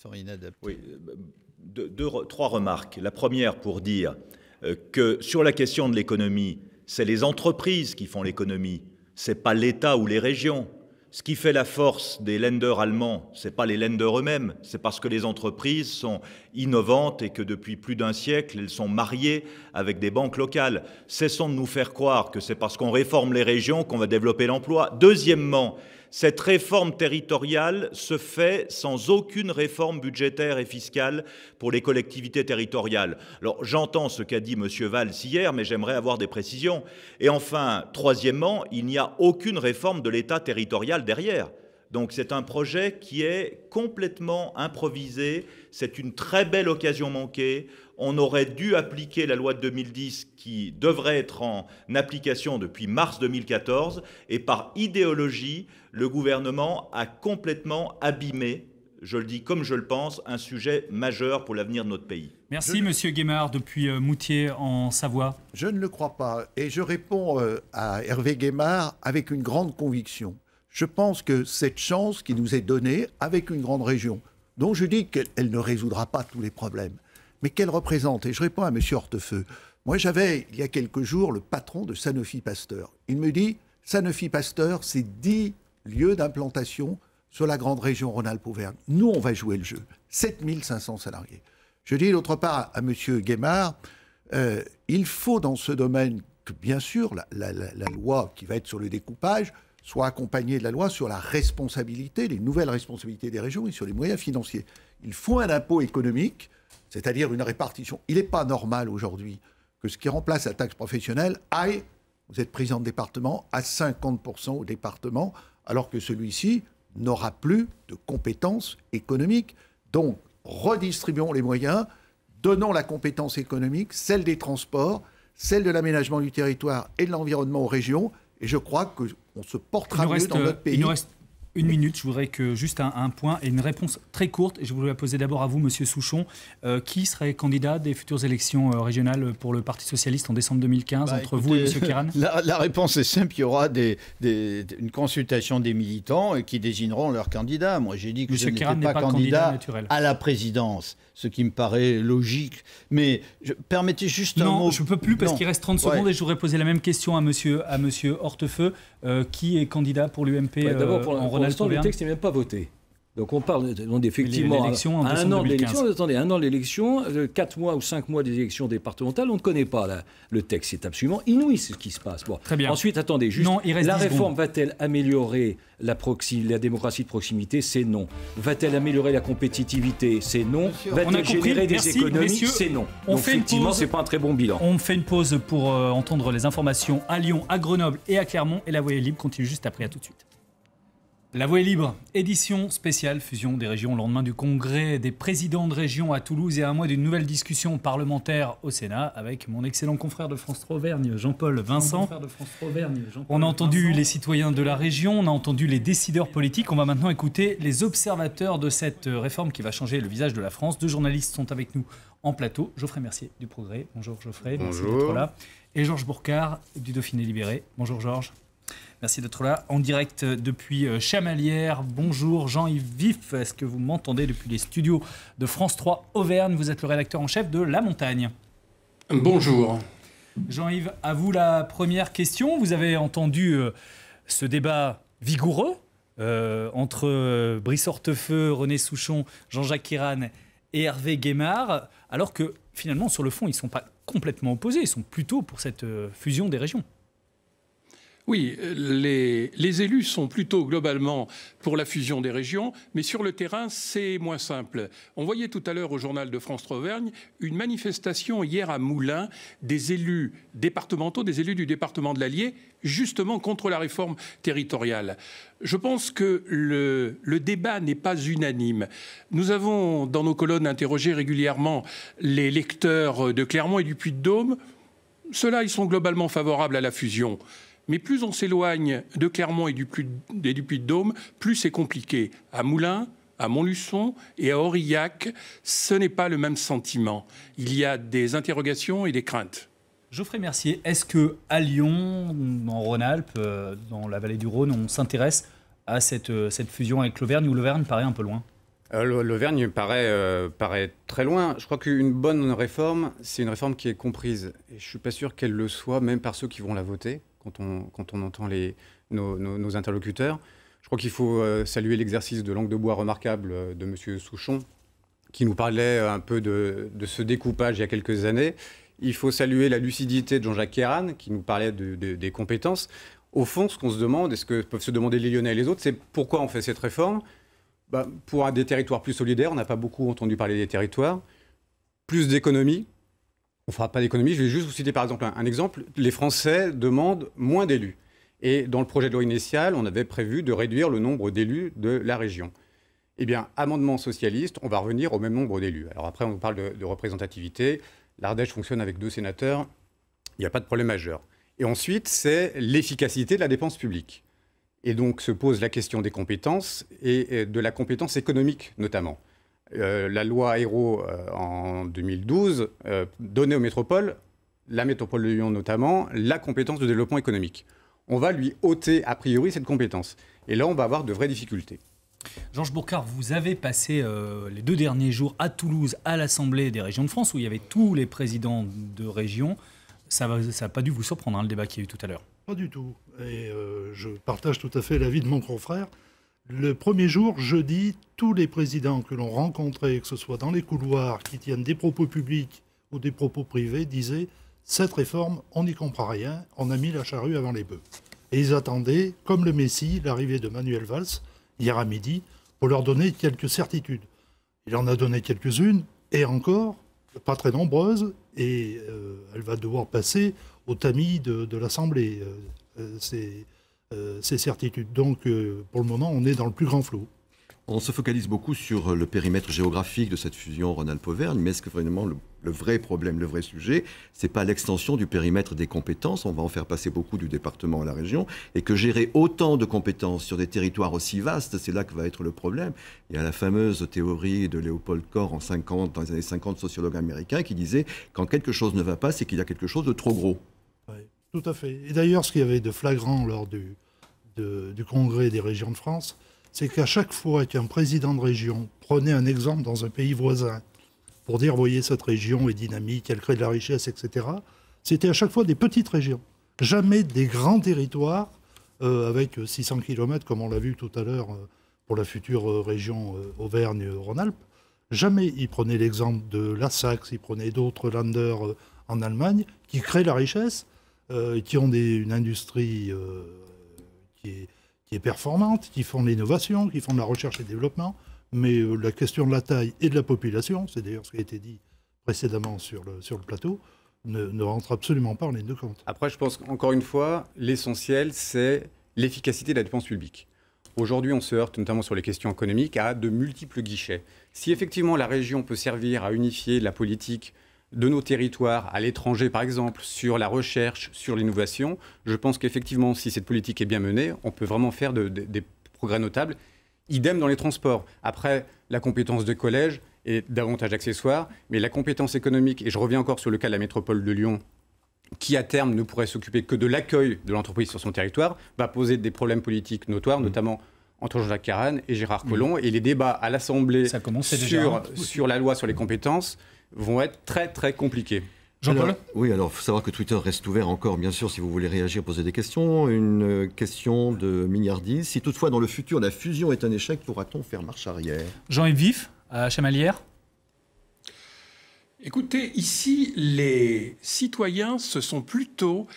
Oui, euh, bah, trois remarques. La première pour dire euh, que sur la question de l'économie, c'est les entreprises qui font l'économie, c'est pas l'État ou les régions. Ce qui fait la force des lenders allemands, ce n'est pas les lenders eux-mêmes, c'est parce que les entreprises sont innovantes et que depuis plus d'un siècle, elles sont mariées avec des banques locales. Cessons de nous faire croire que c'est parce qu'on réforme les régions qu'on va développer l'emploi. Deuxièmement, cette réforme territoriale se fait sans aucune réforme budgétaire et fiscale pour les collectivités territoriales. Alors j'entends ce qu'a dit M. Valls hier, mais j'aimerais avoir des précisions. Et enfin, troisièmement, il n'y a aucune réforme de l'État territorial derrière. Donc c'est un projet qui est complètement improvisé, c'est une très belle occasion manquée. On aurait dû appliquer la loi de 2010 qui devrait être en application depuis mars 2014 et par idéologie, le gouvernement a complètement abîmé je le dis comme je le pense, un sujet majeur pour l'avenir de notre pays. Merci, Monsieur Guémard, depuis euh, Moutier en Savoie. Je ne le crois pas, et je réponds euh, à Hervé Guémard avec une grande conviction je pense que cette chance qui nous est donnée avec une grande région, dont je dis qu'elle ne résoudra pas tous les problèmes, mais qu'elle représente, et je réponds à M. Hortefeux, moi j'avais il y a quelques jours le patron de Sanofi Pasteur. Il me dit, Sanofi Pasteur, c'est 10 lieux d'implantation sur la grande région Rhône-Alpes-Auvergne. Nous, on va jouer le jeu. 7500 salariés. Je dis d'autre part à M. Guémard, euh, il faut dans ce domaine que, bien sûr, la loi qui va être sur le découpage, soit accompagné de la loi sur la responsabilité, les nouvelles responsabilités des régions et sur les moyens financiers. Il faut un impôt économique, c'est-à-dire une répartition. Il n'est pas normal aujourd'hui que ce qui remplace la taxe professionnelle aille, vous êtes président de département, à 50% au département, alors que celui-ci n'aura plus de compétences économiques. Donc, redistribuons les moyens, donnons la compétence économique, celle des transports, celle de l'aménagement du territoire et de l'environnement aux régions, et je crois qu'on se portera mieux dans notre pays. Il nous euh, reste une minute, je voudrais que juste un, point et une réponse très courte. Je voulais la poser d'abord à vous, Monsieur Souchon. Euh, qui serait candidat des futures élections euh, régionales pour le Parti socialiste en décembre 2015 bah, entre vous et Monsieur Kéran la, réponse est simple. Il y aura une consultation des militants qui désigneront leur candidat. Moi, j'ai dit que monsieur je n'étais pas, candidat à la présidence ce qui me paraît logique. Mais je, permettez juste non, un mot. je ne peux plus parce qu'il reste 30 secondes et je voudrais poser la même question à monsieur, à monsieur Hortefeux, euh, qui est candidat pour l'UMP D'abord, pour, euh, en pour le texte n'est même pas voté. Donc on parle on un an d'élection, l'élection. Attendez, un an de quatre mois ou cinq mois des élections départementales, on ne connaît pas le texte. C'est absolument inouï ce qui se passe. Très bien. Ensuite, attendez, juste, non, la réforme va-t-elle améliorer la, la démocratie de proximité C'est non. Va-t-elle améliorer la compétitivité C'est non. Va-t-elle générer des économies C'est non. On Donc fait effectivement, c'est pas un très bon bilan. On fait une pause pour euh, entendre les informations à Lyon, à Grenoble et à Clermont. Et la voie libre continue juste après. À tout de suite. La Voix est libre, édition spéciale fusion des régions au lendemain du congrès des présidents de région à Toulouse et à un mois d'une nouvelle discussion parlementaire au Sénat avec mon excellent confrère de France Trauvergne, Jean-Paul Vincent. on a entendu les citoyens de la région, on a entendu les décideurs politiques, on va maintenant écouter les observateurs de cette réforme qui va changer le visage de la France. Deux journalistes sont avec nous en plateau, Geoffrey Mercier du Progrès, bonjour Geoffrey, Bonjour. merci d'être là, et Georges Bourcard du Dauphiné Libéré, bonjour Georges. Merci d'être là en direct depuis euh, Chamalières. Bonjour Jean-Yves Vif, est-ce que vous m'entendez depuis les studios de France 3 Auvergne Vous êtes le rédacteur en chef de La Montagne. Bonjour. Jean-Yves, à vous la première question. Vous avez entendu euh, ce débat vigoureux euh, entre Brice Hortefeux, René Souchon, Jean-Jacques Kiran et Hervé Guémard, alors que finalement, sur le fond, ils ne sont pas complètement opposés, ils sont plutôt pour cette fusion des régions. Oui, euh, les, élus sont plutôt globalement pour la fusion des régions, mais sur le terrain, c'est moins simple. On voyait tout à l'heure au journal de France Trovergne une manifestation hier à Moulins des élus départementaux, des élus du département de l'Allier, justement contre la réforme territoriale. Je pense que le, le débat n'est pas unanime. Nous avons, dans nos colonnes, interrogé régulièrement les lecteurs de Clermont et du Puy-de-Dôme. Ceux-là, ils sont globalement favorables à la fusion. Mais plus on s'éloigne de Clermont et du, Puy, du de dôme plus c'est compliqué. À Moulins, à Montluçon et à Aurillac, ce n'est pas le même sentiment. Il y a des interrogations et des craintes. Geoffrey Mercier, est-ce que à Lyon, en Rhône-Alpes, euh, dans la vallée du Rhône, on s'intéresse à cette, euh, cette fusion avec l'Auvergne ou l'Auvergne paraît un peu loin euh, L'Auvergne paraît, paraît très loin. Je crois qu'une bonne réforme, c'est une réforme qui est comprise. Et je ne suis pas sûr qu'elle le soit, même par ceux qui vont la voter quand on, entend les, nos, interlocuteurs. Je crois qu'il faut euh, saluer l'exercice de langue de bois remarquable euh, de M. Souchon, qui nous parlait euh, un peu de, ce découpage il y a quelques années. Il faut saluer la lucidité de Jean-Jacques Kéran, qui nous parlait des compétences. Au fond, ce qu'on se demande, et ce que peuvent se demander les Lyonnais et les autres, c'est pourquoi on fait cette réforme bah, Pour des territoires plus solidaires, on n'a pas beaucoup entendu parler des territoires, plus d'économie, on ne fera pas d'économie. Je vais juste vous citer par exemple un, exemple. Les Français demandent moins d'élus. Et dans le projet de loi initial, on avait prévu de réduire le nombre d'élus de la région. Eh bien, amendement socialiste, on va revenir au même nombre d'élus. Alors après, on parle de, de représentativité. L'Ardèche fonctionne avec deux sénateurs. Il n'y a pas de problème majeur. Et ensuite, c'est l'efficacité de la dépense publique. Et donc se pose la question des compétences et de la compétence économique notamment. Euh, la loi Aéro euh, en 2012 euh, donnait aux métropoles, la métropole de Lyon notamment, la compétence de développement économique. On va lui ôter a priori cette compétence. Et là, on va avoir de vraies difficultés. Georges Bourcard, vous avez passé les deux derniers jours à Toulouse, à l'Assemblée des régions de France, où il y avait tous les présidents de régions. Ça n'a pas dû vous surprendre, hein, le débat qu'il y a eu tout à l'heure. Pas du tout. Et je partage tout à fait l'avis de mon confrère. Le premier jour, jeudi, tous les présidents que l'on rencontrait, que ce soit dans les couloirs, qui tiennent des propos publics ou des propos privés, disaient Cette réforme, on n'y comprend rien, on a mis la charrue avant les bœufs. Et ils attendaient, comme le Messie, l'arrivée de Manuel Valls, hier à midi, pour leur donner quelques certitudes. Il en a donné quelques-unes, et encore, pas très nombreuses, et euh, elle va devoir passer au tamis de, l'Assemblée. Euh, euh, euh, ces certitudes. Donc, euh, pour le moment, on est dans le plus grand flot. On se focalise beaucoup sur euh, le périmètre géographique de cette fusion rhône alpes mais est-ce que vraiment le, vrai problème, le vrai sujet, c'est pas l'extension du périmètre des compétences On va en faire passer beaucoup du département à la région, et que gérer autant de compétences sur des territoires aussi vastes, c'est là que va être le problème. Il y a la fameuse théorie de Léopold Corr en 50, dans les années 50, sociologue américain, qui disait quand quelque chose ne va pas, c'est qu'il y a quelque chose de trop gros. Tout à fait. Et d'ailleurs, ce qu'il y avait de flagrant lors du, congrès des régions de France, c'est qu'à chaque fois qu'un président de région prenait un exemple dans un pays voisin pour dire, voyez, cette région est dynamique, elle crée de la richesse, etc., c'était à chaque fois des petites régions, jamais des grands territoires euh, avec 600 km, comme on l'a vu tout à l'heure euh, pour la future euh, région Auvergne-Rhône-Alpes. Jamais il prenait l'exemple de la Saxe, il prenait d'autres landers en Allemagne qui créent la richesse. Euh, qui ont une industrie euh, qui, est, performante, qui font de l'innovation, qui font de la recherche et développement. Mais euh, la question de la taille et de la population, c'est d'ailleurs ce qui a été dit précédemment sur le, plateau, ne, ne rentre absolument pas en ligne de compte. Après, je pense qu'encore une fois, l'essentiel, c'est l'efficacité de la dépense publique. Aujourd'hui, on se heurte, notamment sur les questions économiques, à de multiples guichets. Si effectivement la région peut servir à unifier la politique de nos territoires à l'étranger, par exemple, sur la recherche, sur l'innovation, je pense qu'effectivement, si cette politique est bien menée, on peut vraiment faire des progrès notables. Idem dans les transports. Après, la compétence de collège est davantage accessoire, mais la compétence économique, et je reviens encore sur le cas de la métropole de Lyon, qui à terme ne pourrait s'occuper que de l'accueil de l'entreprise sur son territoire, va poser des problèmes politiques notoires, mmh. notamment entre Jean-Jacques Carane et Gérard mmh. Collomb. Et les débats à l'Assemblée hein. sur la loi sur les compétences vont être très très compliquées. Jean-Paul Oui, alors il faut savoir que Twitter reste ouvert encore, bien sûr, si vous voulez réagir, poser des questions. Une euh, question de Mignardi. Si toutefois, dans le futur, la fusion est un échec, pourra-t-on faire marche arrière Jean-Yves Vif, à Chamalière Écoutez, ici, les citoyens se sont plutôt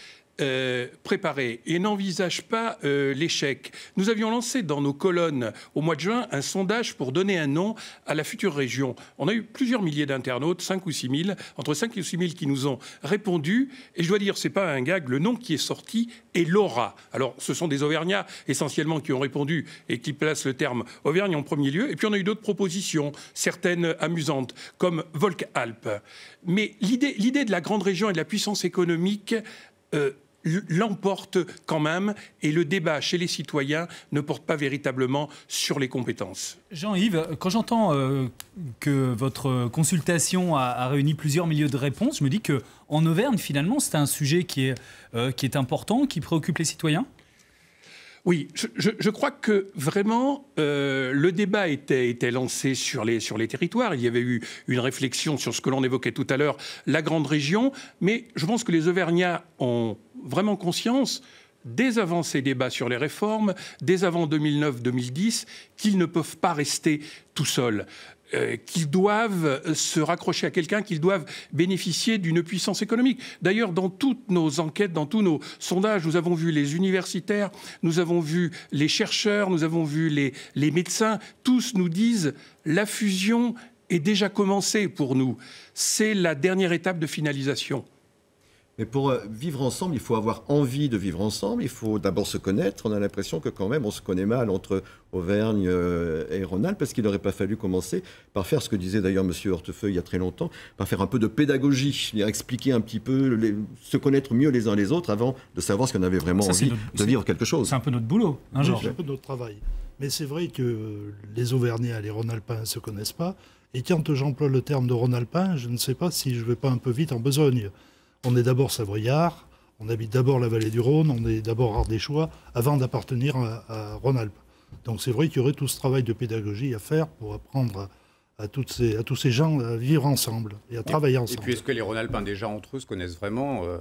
euh, préparé et n'envisage pas euh, l'échec. Nous avions lancé dans nos colonnes au mois de juin un sondage pour donner un nom à la future région. On a eu plusieurs milliers d'internautes, 5 ou 6 000, entre 5 et 6 000 qui nous ont répondu. Et je dois dire, c'est pas un gag, le nom qui est sorti est Laura. Alors, ce sont des Auvergnats essentiellement qui ont répondu et qui placent le terme Auvergne en premier lieu. Et puis, on a eu d'autres propositions, certaines amusantes, comme Volk Alpes. Mais l'idée de la grande région et de la puissance économique euh, l'emporte quand même et le débat chez les citoyens ne porte pas véritablement sur les compétences. Jean-Yves, quand j'entends euh, que votre consultation a, réuni plusieurs milieux de réponses je me dis que en Auvergne finalement c'est un sujet qui est euh, important, qui préoccupe les citoyens. Oui, je, crois que vraiment euh, le débat était, lancé sur les, sur les territoires. Il y avait eu une réflexion sur ce que l'on évoquait tout à l'heure, la grande région. Mais je pense que les Auvergnats ont vraiment conscience dès avant ces débats sur les réformes, dès avant 2009-2010, qu'ils ne peuvent pas rester tout seuls. Euh, qu'ils doivent se raccrocher à quelqu'un, qu'ils doivent bénéficier d'une puissance économique. D'ailleurs, dans toutes nos enquêtes, dans tous nos sondages, nous avons vu les universitaires, nous avons vu les chercheurs, nous avons vu les, les médecins, tous nous disent la fusion est déjà commencée pour nous. C'est la dernière étape de finalisation. Mais pour euh, vivre ensemble, il faut avoir envie de vivre ensemble. Il faut d'abord se connaître. On a l'impression que quand même, on se connaît mal entre Auvergne euh, et Rhône-Alpes, parce qu'il n'aurait pas fallu commencer par faire ce que disait d'ailleurs M. Hortefeuille il y a très longtemps, par faire un peu de pédagogie, expliquer un petit peu, se connaître mieux les uns les autres avant de savoir ce qu'on avait vraiment envie de vivre quelque chose. C'est un peu notre boulot, hein, genre, C'est un peu notre travail. Mais c'est vrai que les Auvergnats et les Rhône-Alpins ne se connaissent pas. Et quand j'emploie le terme de Rhône-Alpin, je ne sais pas si je vais pas un peu vite en besogne on est d'abord savoyard, on habite d'abord la vallée du Rhône, on est d'abord ardéchois, avant d'appartenir à, Rhône-Alpes. Donc c'est vrai qu'il y aurait tout ce travail de pédagogie à faire pour apprendre à, toutes ces, à tous ces gens à vivre ensemble et à travailler ensemble. Et puis est-ce que les Rhône-Alpins déjà entre eux se connaissent vraiment euh,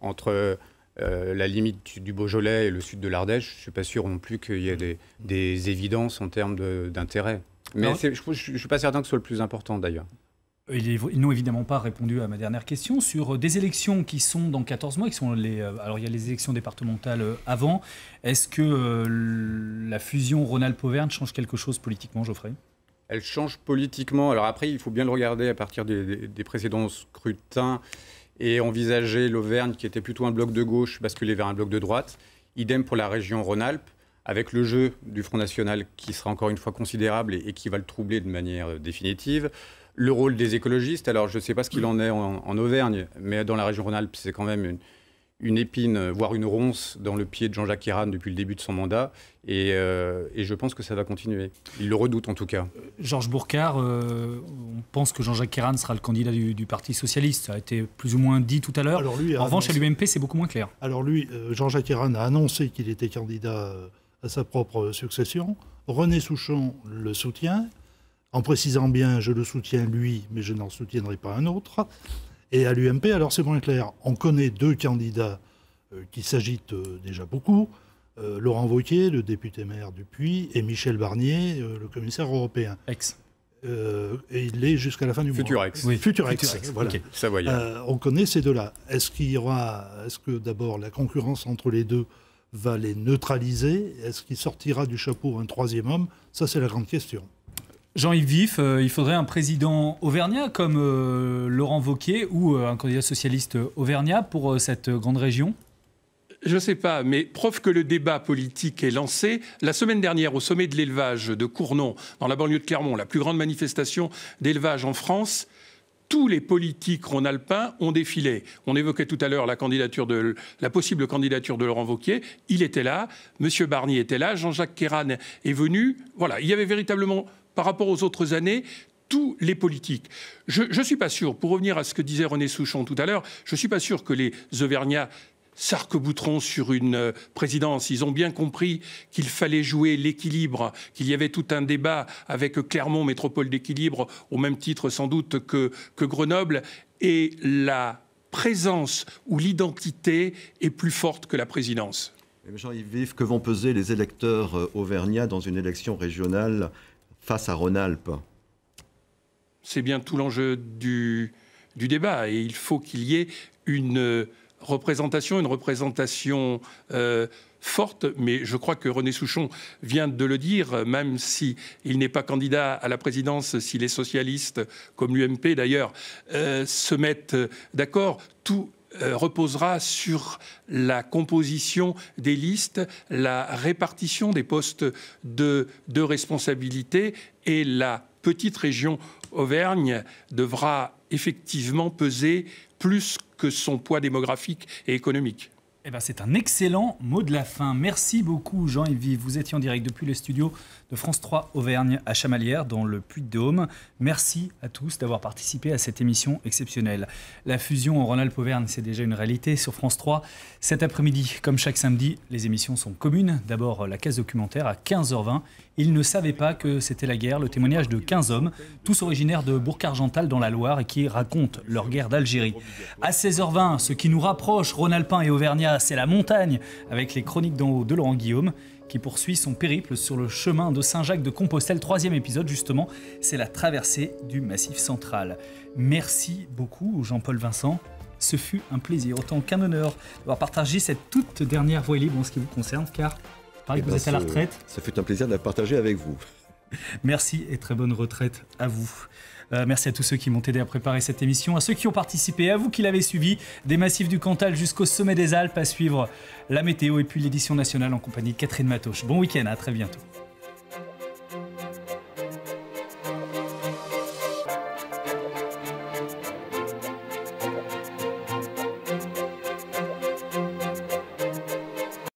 entre euh, la limite du Beaujolais et le sud de l'Ardèche Je suis pas sûr non plus qu'il y ait des, des, évidences en termes d'intérêt. Mais je ne suis pas certain que ce soit le plus important d'ailleurs. Ils n'ont évidemment pas répondu à ma dernière question sur euh, des élections qui sont dans 14 mois, qui sont les. Euh, alors il y a les élections départementales euh, avant. Est-ce que la fusion Rhône-Alpes-Auvergne change quelque chose politiquement, Geoffrey Elle change politiquement. Alors après, il faut bien le regarder à partir des, des précédents scrutins et envisager l'Auvergne, qui était plutôt un bloc de gauche, basculer vers un bloc de droite. Idem pour la région Rhône-Alpes avec le jeu du Front National qui sera encore une fois considérable et, qui va le troubler de manière définitive, le rôle des écologistes, alors je ne sais pas ce qu'il en est en, Auvergne, mais dans la région Rhône-Alpes, c'est quand même une, épine, euh, voire une ronce dans le pied de Jean-Jacques Irane depuis le début de son mandat. Euh, et, je pense que ça va continuer. Il le redoute en tout cas. Georges Bourcard, euh, on pense que Jean-Jacques Irane sera le candidat du, Parti Socialiste. Ça a été plus ou moins dit tout à l'heure. En revanche, à l'UMP, c'est beaucoup moins clair. Alors lui, Jean-Jacques Irane a annoncé qu'il était candidat à sa propre succession. René Souchon le soutient en précisant bien je le soutiens lui, mais je n'en soutiendrai pas un autre. Et à l'UMP, alors c'est moins clair. On connaît deux candidats euh, qui s'agitent euh, déjà beaucoup. Euh, Laurent Vauquier, le député maire du Puy, et Michel Barnier, le commissaire européen. Ex. et il est jusqu'à la fin du Futur Ex. Futur ex. on connaît ces deux-là. Est-ce qu'il y aura, est-ce que d'abord la concurrence entre les deux va les neutraliser Est-ce qu'il sortira du chapeau un troisième homme Ça, c'est la grande question. Jean-Yves Vif, euh, il faudrait un président auvergnat comme euh, Laurent Vauquier ou euh, un candidat socialiste auvergnat pour cette grande région je ne sais pas, mais preuve que le débat politique est lancé. La semaine dernière, au sommet de l'élevage de Cournon, dans la banlieue de Clermont, la plus grande manifestation d'élevage en France, tous les politiques rhône-alpins ont défilé. On évoquait tout à l'heure la candidature de la possible candidature de Laurent Vauquier. Il était là, Monsieur Barnier était là, Jean-Jacques Kéran est venu. Voilà, il y avait véritablement par rapport aux autres années tous les politiques. Je ne suis pas sûr, pour revenir à ce que disait René Souchon tout à l'heure, je ne suis pas sûr que les Auvergnats s'arc-bouteront sur une euh, présidence. Ils ont bien compris qu'il fallait jouer l'équilibre, qu'il y avait tout un débat avec Clermont, métropole d'équilibre, au même titre sans doute que, Grenoble, et la présence ou l'identité est plus forte que la présidence. Jean-Yves Vif, que vont peser les électeurs euh, auvergnats dans une élection régionale à C'est bien tout l'enjeu du, du, débat et il faut qu'il y ait une euh, représentation, une représentation euh, forte, mais je crois que René Souchon vient de le dire, même si il n'est pas candidat à la présidence, si les socialistes, comme l'UMP d'ailleurs, euh, se mettent d'accord, tout euh, reposera sur la composition des listes, la répartition des postes de, de responsabilité et la petite région Auvergne devra effectivement peser plus que son poids démographique et économique. Eh ben, c'est un excellent mot de la fin. Merci beaucoup Jean-Yves. Vous étiez en direct depuis le studio de France 3 Auvergne à Chamalières dans le Puy-de-Dôme. Merci à tous d'avoir participé à cette émission exceptionnelle. La fusion en rhône Auvergne, c'est déjà une réalité sur France 3. Cet après-midi, comme chaque samedi, les émissions sont communes. D'abord la case documentaire à 15h20. Ils ne savaient pas que c'était la guerre, le témoignage de 15 hommes, tous originaires de Bourg-Argental dans la Loire et qui racontent leur guerre d'Algérie. À 16h20, ce qui nous rapproche, rhône et Auvergne, c'est la montagne avec les chroniques d'en haut de Laurent Guillaume qui poursuit son périple sur le chemin de Saint-Jacques de Compostelle. Troisième épisode, justement, c'est la traversée du Massif central. Merci beaucoup, Jean-Paul Vincent. Ce fut un plaisir, autant qu'un honneur, d'avoir partagé cette toute dernière voie libre en ce qui vous concerne, car pareil, eh que vous ben, êtes à la retraite. Ça fait un plaisir de la partager avec vous. Merci et très bonne retraite à vous. Euh, merci à tous ceux qui m'ont aidé à préparer cette émission, à ceux qui ont participé, à vous qui l'avez suivi, des massifs du Cantal jusqu'au sommet des Alpes, à suivre la météo et puis l'édition nationale en compagnie de Catherine Matoche. Bon week-end, à très bientôt.